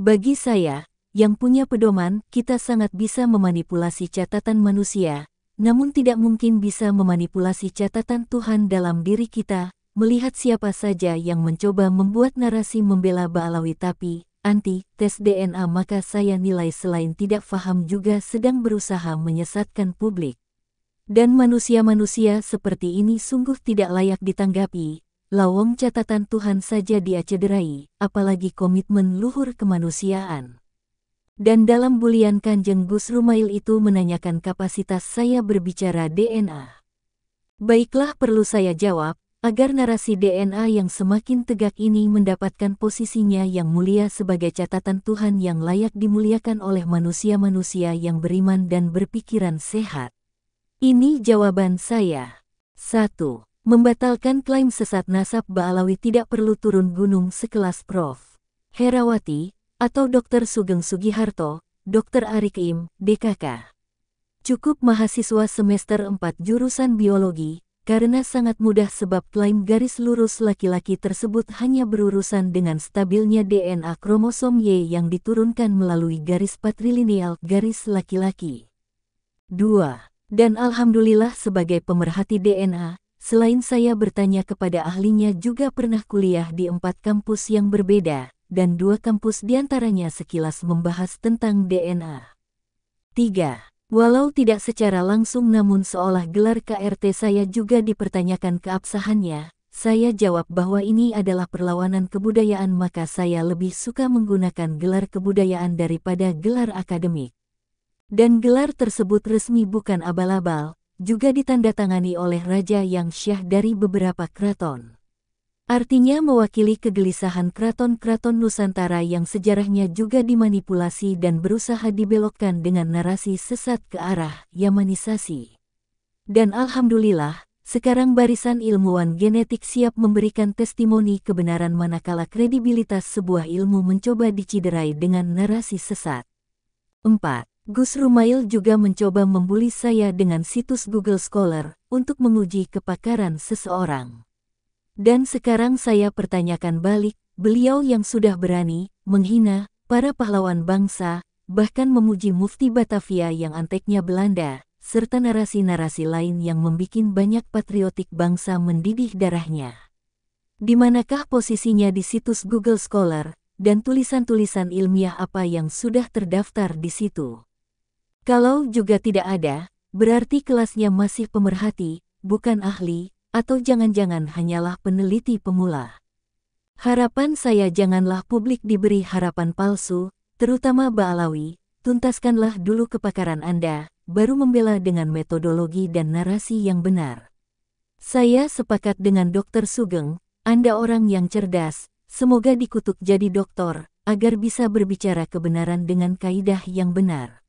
Bagi saya, yang punya pedoman, kita sangat bisa memanipulasi catatan manusia, namun tidak mungkin bisa memanipulasi catatan Tuhan dalam diri kita, melihat siapa saja yang mencoba membuat narasi membela Ba'alawi tapi, anti tes DNA maka saya nilai selain tidak faham juga sedang berusaha menyesatkan publik. Dan manusia-manusia seperti ini sungguh tidak layak ditanggapi, lawong catatan Tuhan saja dia cederai, apalagi komitmen luhur kemanusiaan. Dan dalam bulian kanjeng Gus Rumail itu menanyakan kapasitas saya berbicara DNA. Baiklah perlu saya jawab, agar narasi DNA yang semakin tegak ini mendapatkan posisinya yang mulia sebagai catatan Tuhan yang layak dimuliakan oleh manusia-manusia yang beriman dan berpikiran sehat. Ini jawaban saya. 1. Membatalkan klaim sesat nasab Baalawi tidak perlu turun gunung sekelas Prof. Herawati, atau Dr. Sugeng Sugiharto, Dr. Arik Im, DKK. Cukup mahasiswa semester 4 jurusan biologi, karena sangat mudah sebab klaim garis lurus laki-laki tersebut hanya berurusan dengan stabilnya DNA kromosom Y yang diturunkan melalui garis patrilineal garis laki-laki. 2. Dan alhamdulillah sebagai pemerhati DNA, selain saya bertanya kepada ahlinya juga pernah kuliah di empat kampus yang berbeda, dan dua kampus diantaranya sekilas membahas tentang DNA. 3. Walau tidak secara langsung namun seolah gelar KRT saya juga dipertanyakan keabsahannya, saya jawab bahwa ini adalah perlawanan kebudayaan maka saya lebih suka menggunakan gelar kebudayaan daripada gelar akademik. Dan gelar tersebut resmi bukan abal-abal, juga ditandatangani oleh raja yang syah dari beberapa keraton. Artinya mewakili kegelisahan keraton-keraton Nusantara yang sejarahnya juga dimanipulasi dan berusaha dibelokkan dengan narasi sesat ke arah Yamanisasi. Dan Alhamdulillah, sekarang barisan ilmuwan genetik siap memberikan testimoni kebenaran manakala kredibilitas sebuah ilmu mencoba diciderai dengan narasi sesat. 4. Gus Rumail juga mencoba membuli saya dengan situs Google Scholar untuk menguji kepakaran seseorang. Dan sekarang saya pertanyakan balik, beliau yang sudah berani, menghina, para pahlawan bangsa, bahkan memuji mufti Batavia yang anteknya Belanda, serta narasi-narasi lain yang membuat banyak patriotik bangsa mendidih darahnya. Di manakah posisinya di situs Google Scholar, dan tulisan-tulisan ilmiah apa yang sudah terdaftar di situ? Kalau juga tidak ada, berarti kelasnya masih pemerhati, bukan ahli, atau jangan-jangan hanyalah peneliti pemula. Harapan saya janganlah publik diberi harapan palsu, terutama Baalawi, tuntaskanlah dulu kepakaran Anda, baru membela dengan metodologi dan narasi yang benar. Saya sepakat dengan Dr. Sugeng, Anda orang yang cerdas, semoga dikutuk jadi doktor, agar bisa berbicara kebenaran dengan kaidah yang benar.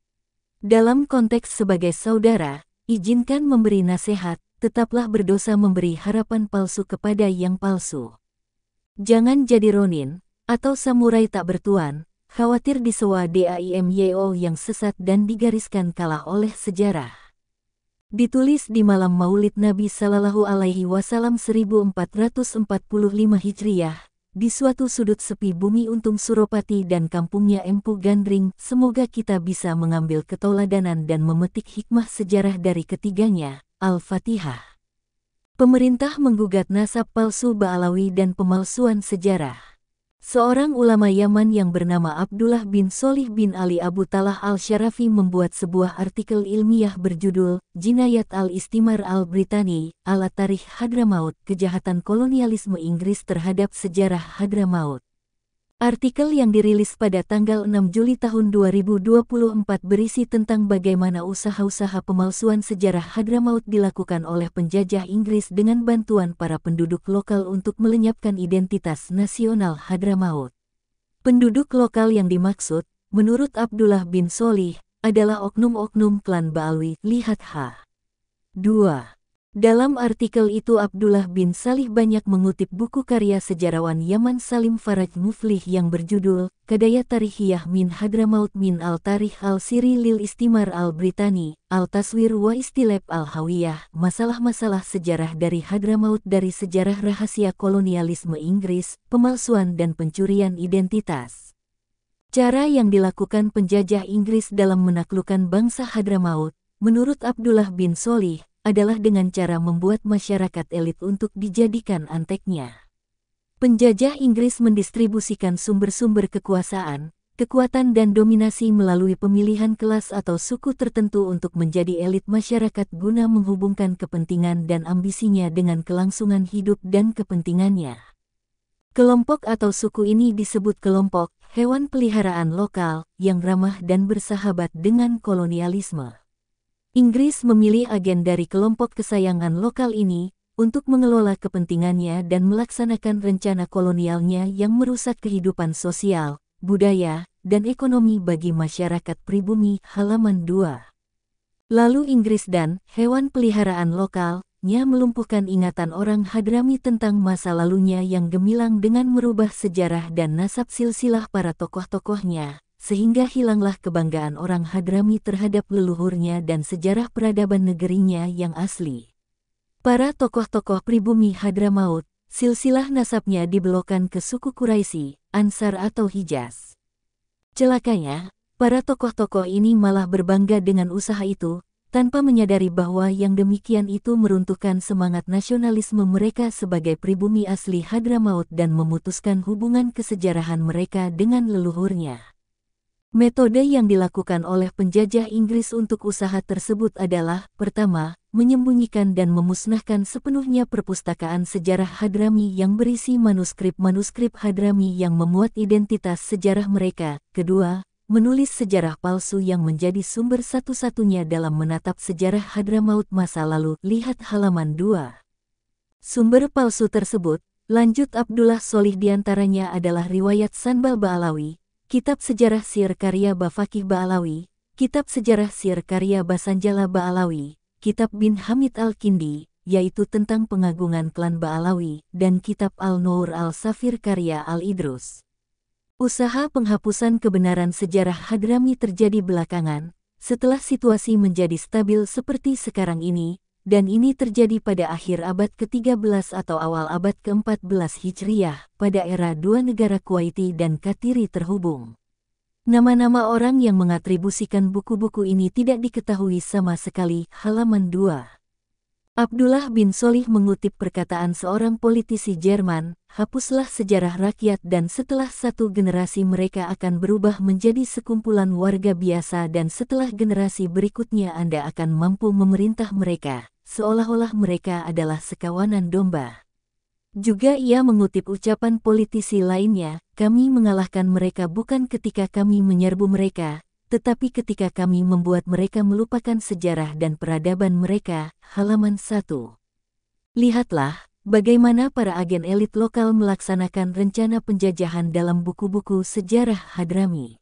Dalam konteks sebagai saudara, izinkan memberi nasihat, tetaplah berdosa memberi harapan palsu kepada yang palsu. Jangan jadi Ronin, atau samurai tak bertuan, khawatir disewa DAIMYO yang sesat dan digariskan kalah oleh sejarah. Ditulis di malam maulid Nabi Sallallahu Alaihi Wasallam 1445 Hijriah, di suatu sudut sepi bumi untung Suropati dan kampungnya Empu Gandring, semoga kita bisa mengambil ketoladanan dan memetik hikmah sejarah dari ketiganya, Al-Fatihah. Pemerintah menggugat nasab palsu Ba'alawi dan pemalsuan sejarah. Seorang ulama Yaman yang bernama Abdullah bin Solih bin Ali Abu Talah al sharafi membuat sebuah artikel ilmiah berjudul Jinayat al-Istimar al-Britani, ala tarikh Hadramaut, Kejahatan Kolonialisme Inggris terhadap Sejarah Hadramaut. Artikel yang dirilis pada tanggal 6 Juli tahun 2024 berisi tentang bagaimana usaha-usaha pemalsuan sejarah Hadramaut dilakukan oleh penjajah Inggris dengan bantuan para penduduk lokal untuk melenyapkan identitas nasional Hadramaut. Penduduk lokal yang dimaksud, menurut Abdullah bin Solih, adalah oknum-oknum klan Ba'alwi, lihat H. 2. Dalam artikel itu Abdullah bin Salih banyak mengutip buku karya sejarawan Yaman Salim Faraj Muflih yang berjudul Kedaya Tarihiyah min Hadramaut min al-Tarikh al-Siri lil Istimar al-Britani, al-Taswir wa Istilab al-Hawiyah, masalah-masalah sejarah dari Hadramaut dari sejarah rahasia kolonialisme Inggris, pemalsuan dan pencurian identitas. Cara yang dilakukan penjajah Inggris dalam menaklukkan bangsa Hadramaut, menurut Abdullah bin Solih, adalah dengan cara membuat masyarakat elit untuk dijadikan anteknya. Penjajah Inggris mendistribusikan sumber-sumber kekuasaan, kekuatan dan dominasi melalui pemilihan kelas atau suku tertentu untuk menjadi elit masyarakat guna menghubungkan kepentingan dan ambisinya dengan kelangsungan hidup dan kepentingannya. Kelompok atau suku ini disebut kelompok hewan peliharaan lokal yang ramah dan bersahabat dengan kolonialisme. Inggris memilih agen dari kelompok kesayangan lokal ini untuk mengelola kepentingannya dan melaksanakan rencana kolonialnya yang merusak kehidupan sosial, budaya, dan ekonomi bagi masyarakat pribumi halaman 2. Lalu Inggris dan hewan peliharaan lokalnya melumpuhkan ingatan orang Hadrami tentang masa lalunya yang gemilang dengan merubah sejarah dan nasab silsilah para tokoh-tokohnya sehingga hilanglah kebanggaan orang Hadrami terhadap leluhurnya dan sejarah peradaban negerinya yang asli. Para tokoh-tokoh pribumi Hadramaut, silsilah nasabnya dibelokkan ke suku Quraisy, Ansar atau Hijaz. Celakanya, para tokoh-tokoh ini malah berbangga dengan usaha itu, tanpa menyadari bahwa yang demikian itu meruntuhkan semangat nasionalisme mereka sebagai pribumi asli Hadramaut dan memutuskan hubungan kesejarahan mereka dengan leluhurnya. Metode yang dilakukan oleh penjajah Inggris untuk usaha tersebut adalah, pertama, menyembunyikan dan memusnahkan sepenuhnya perpustakaan sejarah Hadrami yang berisi manuskrip-manuskrip Hadrami yang memuat identitas sejarah mereka. Kedua, menulis sejarah palsu yang menjadi sumber satu-satunya dalam menatap sejarah Hadramaut masa lalu. Lihat halaman 2. Sumber palsu tersebut, lanjut Abdullah Solih diantaranya adalah riwayat Sanbal Ba'alawi, Kitab Sejarah Sir karya Bafakih Ba'alawi, Kitab Sejarah Sir karya Basanjala Ba'alawi, Kitab bin Hamid Al-Kindi, yaitu tentang pengagungan klan Ba'alawi, dan Kitab Al-Nur Al-Safir karya Al-Idrus. Usaha penghapusan kebenaran sejarah Hadrami terjadi belakangan, setelah situasi menjadi stabil seperti sekarang ini, dan ini terjadi pada akhir abad ke-13 atau awal abad ke-14 Hijriah, pada era dua negara Kuwaiti dan Katiri terhubung. Nama-nama orang yang mengatribusikan buku-buku ini tidak diketahui sama sekali, halaman 2. Abdullah bin Solih mengutip perkataan seorang politisi Jerman, hapuslah sejarah rakyat dan setelah satu generasi mereka akan berubah menjadi sekumpulan warga biasa dan setelah generasi berikutnya Anda akan mampu memerintah mereka seolah-olah mereka adalah sekawanan domba. Juga ia mengutip ucapan politisi lainnya, kami mengalahkan mereka bukan ketika kami menyerbu mereka, tetapi ketika kami membuat mereka melupakan sejarah dan peradaban mereka, halaman satu. Lihatlah, bagaimana para agen elit lokal melaksanakan rencana penjajahan dalam buku-buku sejarah Hadrami.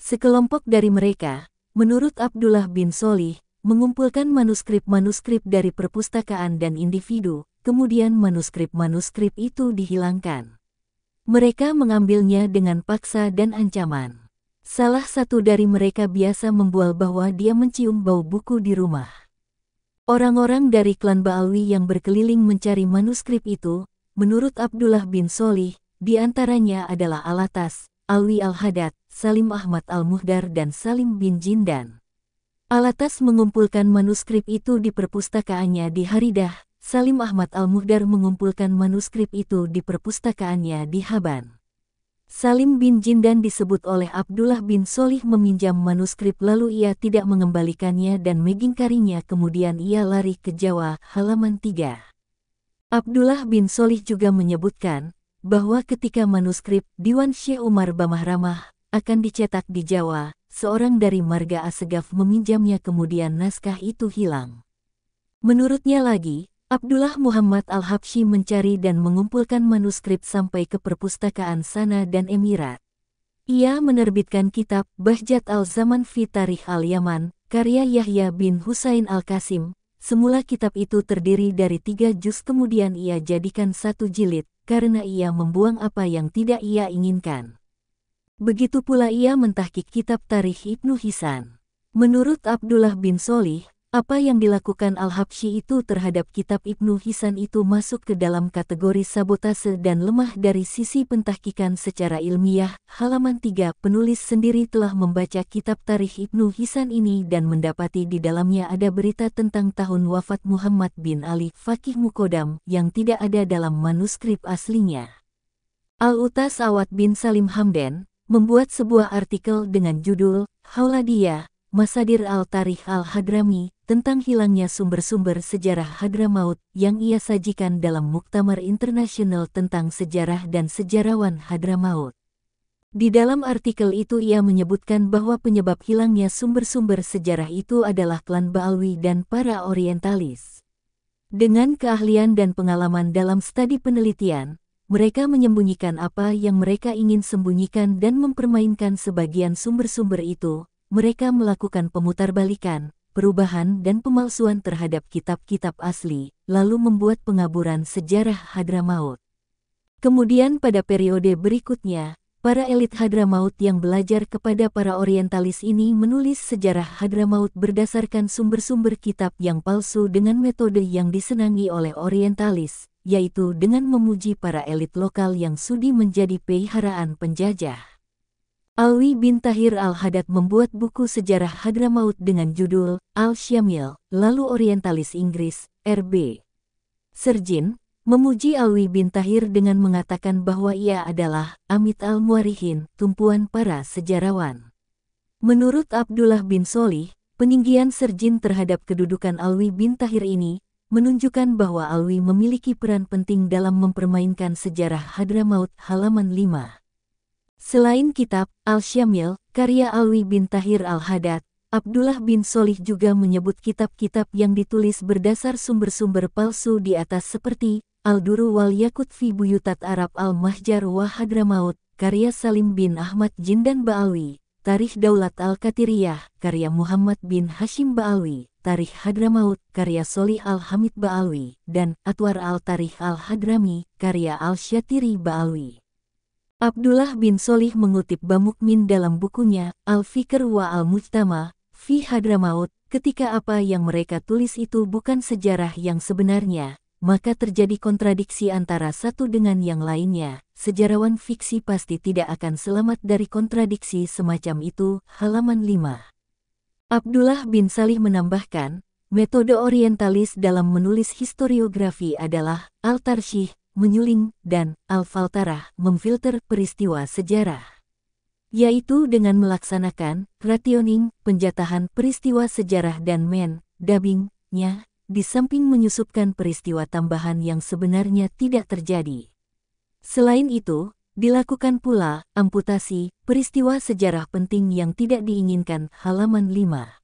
Sekelompok dari mereka, menurut Abdullah bin Solih, mengumpulkan manuskrip-manuskrip dari perpustakaan dan individu, kemudian manuskrip-manuskrip itu dihilangkan. Mereka mengambilnya dengan paksa dan ancaman. Salah satu dari mereka biasa membual bahwa dia mencium bau buku di rumah. Orang-orang dari klan Ba'alwi yang berkeliling mencari manuskrip itu, menurut Abdullah bin Solih, di antaranya adalah Alatas, Alwi Al-Hadad, Salim Ahmad Al-Muhdar dan Salim bin Jindan. Alatas mengumpulkan manuskrip itu di perpustakaannya di Haridah, Salim Ahmad Al-Muhdar mengumpulkan manuskrip itu di perpustakaannya di Haban. Salim bin Jindan disebut oleh Abdullah bin Solih meminjam manuskrip lalu ia tidak mengembalikannya dan megingkarinya kemudian ia lari ke Jawa, halaman 3. Abdullah bin Solih juga menyebutkan bahwa ketika manuskrip Diwan Syekh Umar Bamahramah akan dicetak di Jawa, seorang dari marga Asegaf meminjamnya kemudian naskah itu hilang. Menurutnya lagi, Abdullah Muhammad al habshi mencari dan mengumpulkan manuskrip sampai ke perpustakaan Sana dan Emirat. Ia menerbitkan kitab Bahjat Al-Zaman fi Tarikh Al-Yaman, karya Yahya bin Husain al Kasim. Semula kitab itu terdiri dari tiga juz kemudian ia jadikan satu jilid, karena ia membuang apa yang tidak ia inginkan. Begitu pula ia mentahkik kitab Tarikh Ibnu Hisan. Menurut Abdullah bin Solih, apa yang dilakukan Al-Habsyi itu terhadap kitab Ibnu Hisan itu masuk ke dalam kategori sabotase dan lemah dari sisi pentahkikan secara ilmiah. Halaman 3, penulis sendiri telah membaca kitab Tarikh Ibnu Hisan ini dan mendapati di dalamnya ada berita tentang tahun wafat Muhammad bin Ali Fakih Mukodam yang tidak ada dalam manuskrip aslinya. Al-Utas Awad bin Salim Hamden, membuat sebuah artikel dengan judul Hauladia, Masadir al-Tarikh al-Hadrami, tentang hilangnya sumber-sumber sejarah Hadramaut yang ia sajikan dalam Muktamar Internasional tentang Sejarah dan Sejarawan Hadramaut. Di dalam artikel itu ia menyebutkan bahwa penyebab hilangnya sumber-sumber sejarah itu adalah klan Baalwi dan para orientalis. Dengan keahlian dan pengalaman dalam studi penelitian, mereka menyembunyikan apa yang mereka ingin sembunyikan dan mempermainkan sebagian sumber-sumber itu. Mereka melakukan pemutarbalikan, perubahan dan pemalsuan terhadap kitab-kitab asli, lalu membuat pengaburan sejarah Hadramaut. Kemudian pada periode berikutnya, para elit Hadramaut yang belajar kepada para orientalis ini menulis sejarah Hadramaut berdasarkan sumber-sumber kitab yang palsu dengan metode yang disenangi oleh orientalis yaitu dengan memuji para elit lokal yang sudi menjadi peliharaan penjajah. Alwi bin Tahir al-Hadad membuat buku sejarah Hadramaut dengan judul Al-Syamil, lalu Orientalis Inggris, RB. Serjin, memuji Alwi bin Tahir dengan mengatakan bahwa ia adalah Amit al-Muarihin, tumpuan para sejarawan. Menurut Abdullah bin Solih, peninggian Serjin terhadap kedudukan Alwi bin Tahir ini menunjukkan bahwa Alwi memiliki peran penting dalam mempermainkan sejarah Hadramaut halaman 5. Selain kitab Al-Syamil, karya Alwi bin Tahir Al-Hadad, Abdullah bin Solih juga menyebut kitab-kitab yang ditulis berdasar sumber-sumber palsu di atas seperti Al-Duru wal Yakut fi Buyutat Arab Al-Mahjar wa Hadramaut, karya Salim bin Ahmad Jindan Ba'alwi, Tarikh Daulat Al-Katiriyah, karya Muhammad bin Hashim Ba'alwi. Tarikh Hadramaut karya Solih Al-Hamid Ba'alwi dan Atwar Al-Tarikh Al-Hadrami karya Al-Syatiri Ba'alwi. Abdullah bin Solih mengutip Bamukmin dalam bukunya Al-Fikr wa Al-Mujtama fi Hadramaut ketika apa yang mereka tulis itu bukan sejarah yang sebenarnya, maka terjadi kontradiksi antara satu dengan yang lainnya. Sejarawan fiksi pasti tidak akan selamat dari kontradiksi semacam itu. Halaman 5 Abdullah bin Salih menambahkan, metode orientalis dalam menulis historiografi adalah al-tarsyih, menyuling, dan al-faltarah, memfilter peristiwa sejarah. Yaitu dengan melaksanakan rationing, penjatahan peristiwa sejarah dan men, dubbing, nya, di samping menyusupkan peristiwa tambahan yang sebenarnya tidak terjadi. Selain itu, Dilakukan pula amputasi, peristiwa sejarah penting yang tidak diinginkan, halaman 5.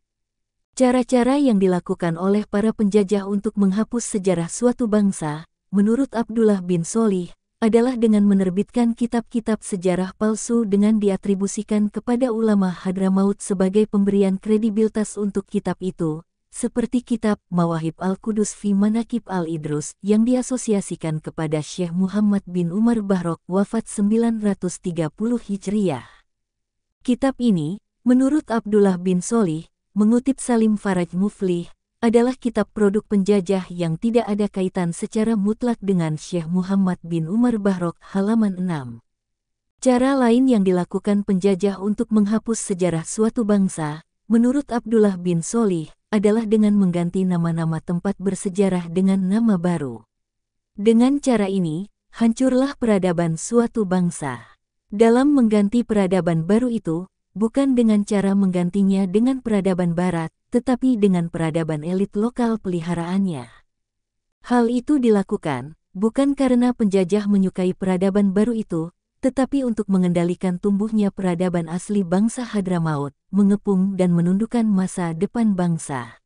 Cara-cara yang dilakukan oleh para penjajah untuk menghapus sejarah suatu bangsa, menurut Abdullah bin Solih, adalah dengan menerbitkan kitab-kitab sejarah palsu dengan diatribusikan kepada ulama Hadramaut sebagai pemberian kredibilitas untuk kitab itu, seperti kitab Mawahib Al-Qudus fi Manakib Al-Idrus yang diasosiasikan kepada Syekh Muhammad bin Umar Bahrok wafat 930 Hijriah. Kitab ini, menurut Abdullah bin Solih, mengutip Salim Faraj Muflih, adalah kitab produk penjajah yang tidak ada kaitan secara mutlak dengan Syekh Muhammad bin Umar Bahrok halaman 6. Cara lain yang dilakukan penjajah untuk menghapus sejarah suatu bangsa menurut Abdullah bin Solih, adalah dengan mengganti nama-nama tempat bersejarah dengan nama baru. Dengan cara ini, hancurlah peradaban suatu bangsa. Dalam mengganti peradaban baru itu, bukan dengan cara menggantinya dengan peradaban barat, tetapi dengan peradaban elit lokal peliharaannya. Hal itu dilakukan, bukan karena penjajah menyukai peradaban baru itu, tetapi untuk mengendalikan tumbuhnya peradaban asli bangsa Hadramaut, mengepung dan menundukkan masa depan bangsa.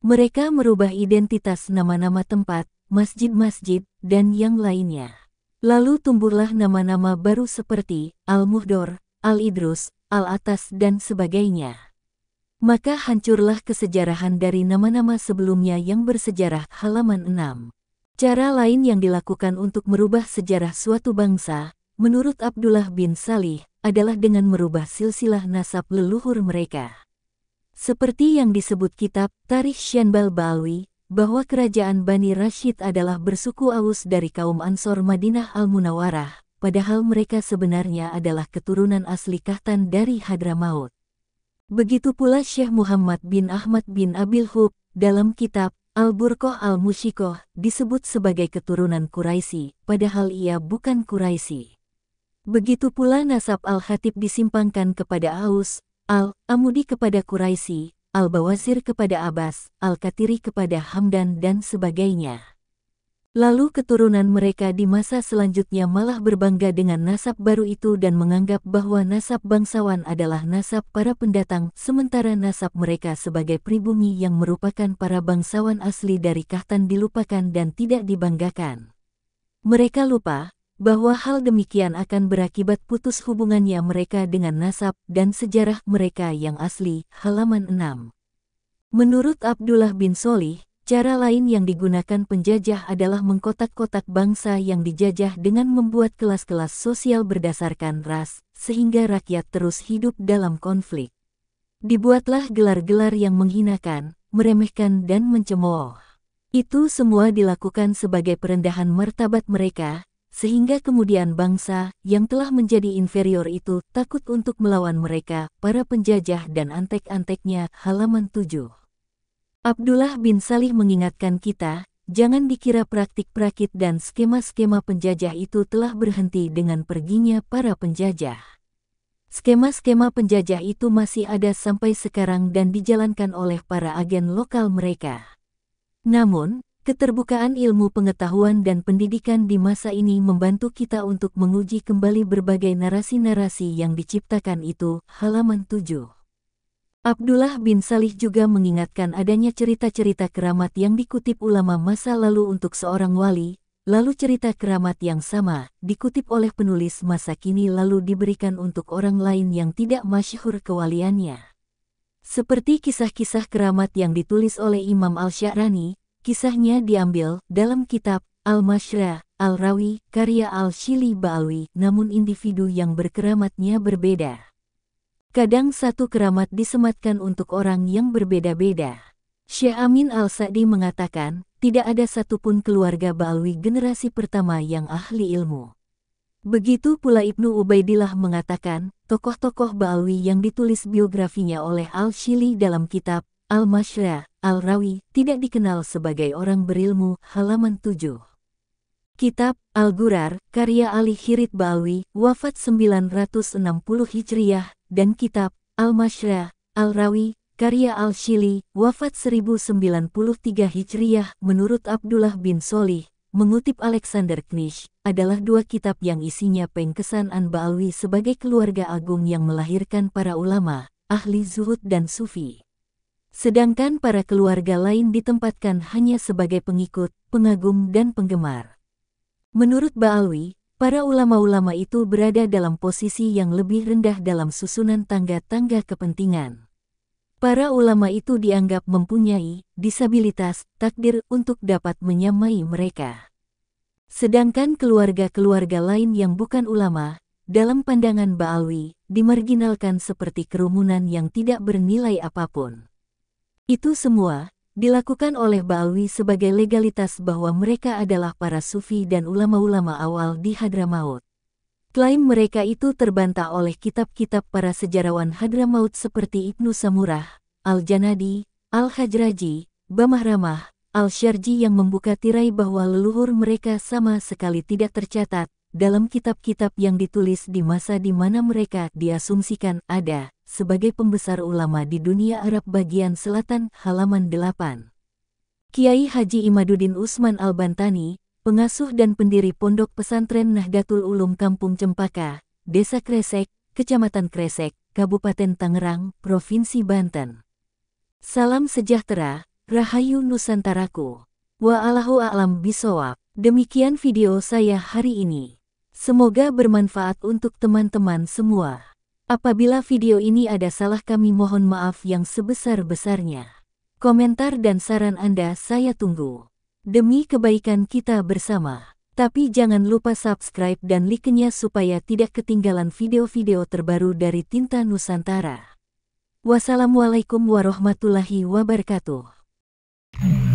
Mereka merubah identitas nama-nama tempat, masjid-masjid, dan yang lainnya. Lalu tumbuhlah nama-nama baru seperti Al-Muhdor, Al-Idrus, Al-Atas dan sebagainya. Maka hancurlah kesejarahan dari nama-nama sebelumnya yang bersejarah halaman 6. Cara lain yang dilakukan untuk merubah sejarah suatu bangsa menurut Abdullah bin Salih, adalah dengan merubah silsilah nasab leluhur mereka. Seperti yang disebut kitab Tarikh Syanbal Ba'alwi, bahwa kerajaan Bani Rashid adalah bersuku Aus dari kaum Ansor Madinah Al-Munawarah, padahal mereka sebenarnya adalah keturunan asli Kahtan dari Hadramaut. Begitu pula Syekh Muhammad bin Ahmad bin Abil Hub, dalam kitab Al-Burqoh Al-Mushikoh disebut sebagai keturunan Quraisy, padahal ia bukan Quraisy. Begitu pula nasab Al-Hatib disimpangkan kepada Aus, Al-Amudi kepada Quraisy, Al-Bawazir kepada Abbas, Al-Katiri kepada Hamdan dan sebagainya. Lalu keturunan mereka di masa selanjutnya malah berbangga dengan nasab baru itu dan menganggap bahwa nasab bangsawan adalah nasab para pendatang, sementara nasab mereka sebagai pribumi yang merupakan para bangsawan asli dari Kahtan dilupakan dan tidak dibanggakan. Mereka lupa bahwa hal demikian akan berakibat putus hubungannya mereka dengan nasab dan sejarah mereka yang asli, halaman 6. Menurut Abdullah bin Solih, cara lain yang digunakan penjajah adalah mengkotak-kotak bangsa yang dijajah dengan membuat kelas-kelas sosial berdasarkan ras, sehingga rakyat terus hidup dalam konflik. Dibuatlah gelar-gelar yang menghinakan, meremehkan dan mencemooh. Itu semua dilakukan sebagai perendahan martabat mereka, sehingga kemudian bangsa yang telah menjadi inferior itu takut untuk melawan mereka, para penjajah dan antek-anteknya. Halaman 7 Abdullah bin Salih mengingatkan kita, jangan dikira praktik prakit dan skema-skema penjajah itu telah berhenti dengan perginya para penjajah. Skema-skema penjajah itu masih ada sampai sekarang dan dijalankan oleh para agen lokal mereka. Namun, Keterbukaan ilmu pengetahuan dan pendidikan di masa ini membantu kita untuk menguji kembali berbagai narasi-narasi yang diciptakan itu, halaman 7. Abdullah bin Salih juga mengingatkan adanya cerita-cerita keramat yang dikutip ulama masa lalu untuk seorang wali, lalu cerita keramat yang sama, dikutip oleh penulis masa kini lalu diberikan untuk orang lain yang tidak masyhur kewaliannya. Seperti kisah-kisah keramat yang ditulis oleh Imam Al-Sya'rani, Kisahnya diambil dalam kitab Al-Mashra, Al-Rawi, karya Al-Shili Ba'alwi, namun individu yang berkeramatnya berbeda. Kadang satu keramat disematkan untuk orang yang berbeda-beda. Syekh Amin Al-Sa'di mengatakan, tidak ada satupun keluarga Ba'alwi generasi pertama yang ahli ilmu. Begitu pula Ibnu Ubaidillah mengatakan, tokoh-tokoh Ba'alwi yang ditulis biografinya oleh Al-Shili dalam kitab Al-Mashra, Al-Rawi tidak dikenal sebagai orang berilmu, halaman 7. Kitab Al-Gurar, karya Ali Khirid Ba'alwi, wafat 960 Hijriah, dan Kitab Al-Mashrah, Al-Rawi, karya Al-Shili, wafat 1093 Hijriah, menurut Abdullah bin Solih, mengutip Alexander Knish, adalah dua kitab yang isinya pengkesan An-Ba'alwi sebagai keluarga agung yang melahirkan para ulama, ahli zuhud dan sufi. Sedangkan para keluarga lain ditempatkan hanya sebagai pengikut, pengagum dan penggemar. Menurut Ba'alwi, para ulama-ulama itu berada dalam posisi yang lebih rendah dalam susunan tangga-tangga kepentingan. Para ulama itu dianggap mempunyai disabilitas takdir untuk dapat menyamai mereka. Sedangkan keluarga-keluarga lain yang bukan ulama, dalam pandangan Ba'alwi, dimarginalkan seperti kerumunan yang tidak bernilai apapun. Itu semua, dilakukan oleh Ba'awi sebagai legalitas bahwa mereka adalah para sufi dan ulama-ulama awal di Hadramaut. Klaim mereka itu terbantah oleh kitab-kitab para sejarawan Hadramaut seperti Ibnu Samurah, Al-Janadi, Al-Hajraji, Bamahramah, Al-Syarji yang membuka tirai bahwa leluhur mereka sama sekali tidak tercatat dalam kitab-kitab yang ditulis di masa di mana mereka diasumsikan ada sebagai pembesar ulama di dunia Arab bagian selatan, halaman 8. Kiai Haji Imaduddin Usman Al-Bantani, pengasuh dan pendiri Pondok Pesantren Nahdlatul Ulum Kampung Cempaka, Desa Kresek, Kecamatan Kresek, Kabupaten Tangerang, Provinsi Banten. Salam sejahtera, Rahayu Nusantaraku. Wa'alahu a'lam bisawab. Demikian video saya hari ini. Semoga bermanfaat untuk teman-teman semua. Apabila video ini ada salah kami mohon maaf yang sebesar-besarnya. Komentar dan saran Anda saya tunggu. Demi kebaikan kita bersama. Tapi jangan lupa subscribe dan like-nya supaya tidak ketinggalan video-video terbaru dari Tinta Nusantara. Wassalamualaikum warahmatullahi wabarakatuh.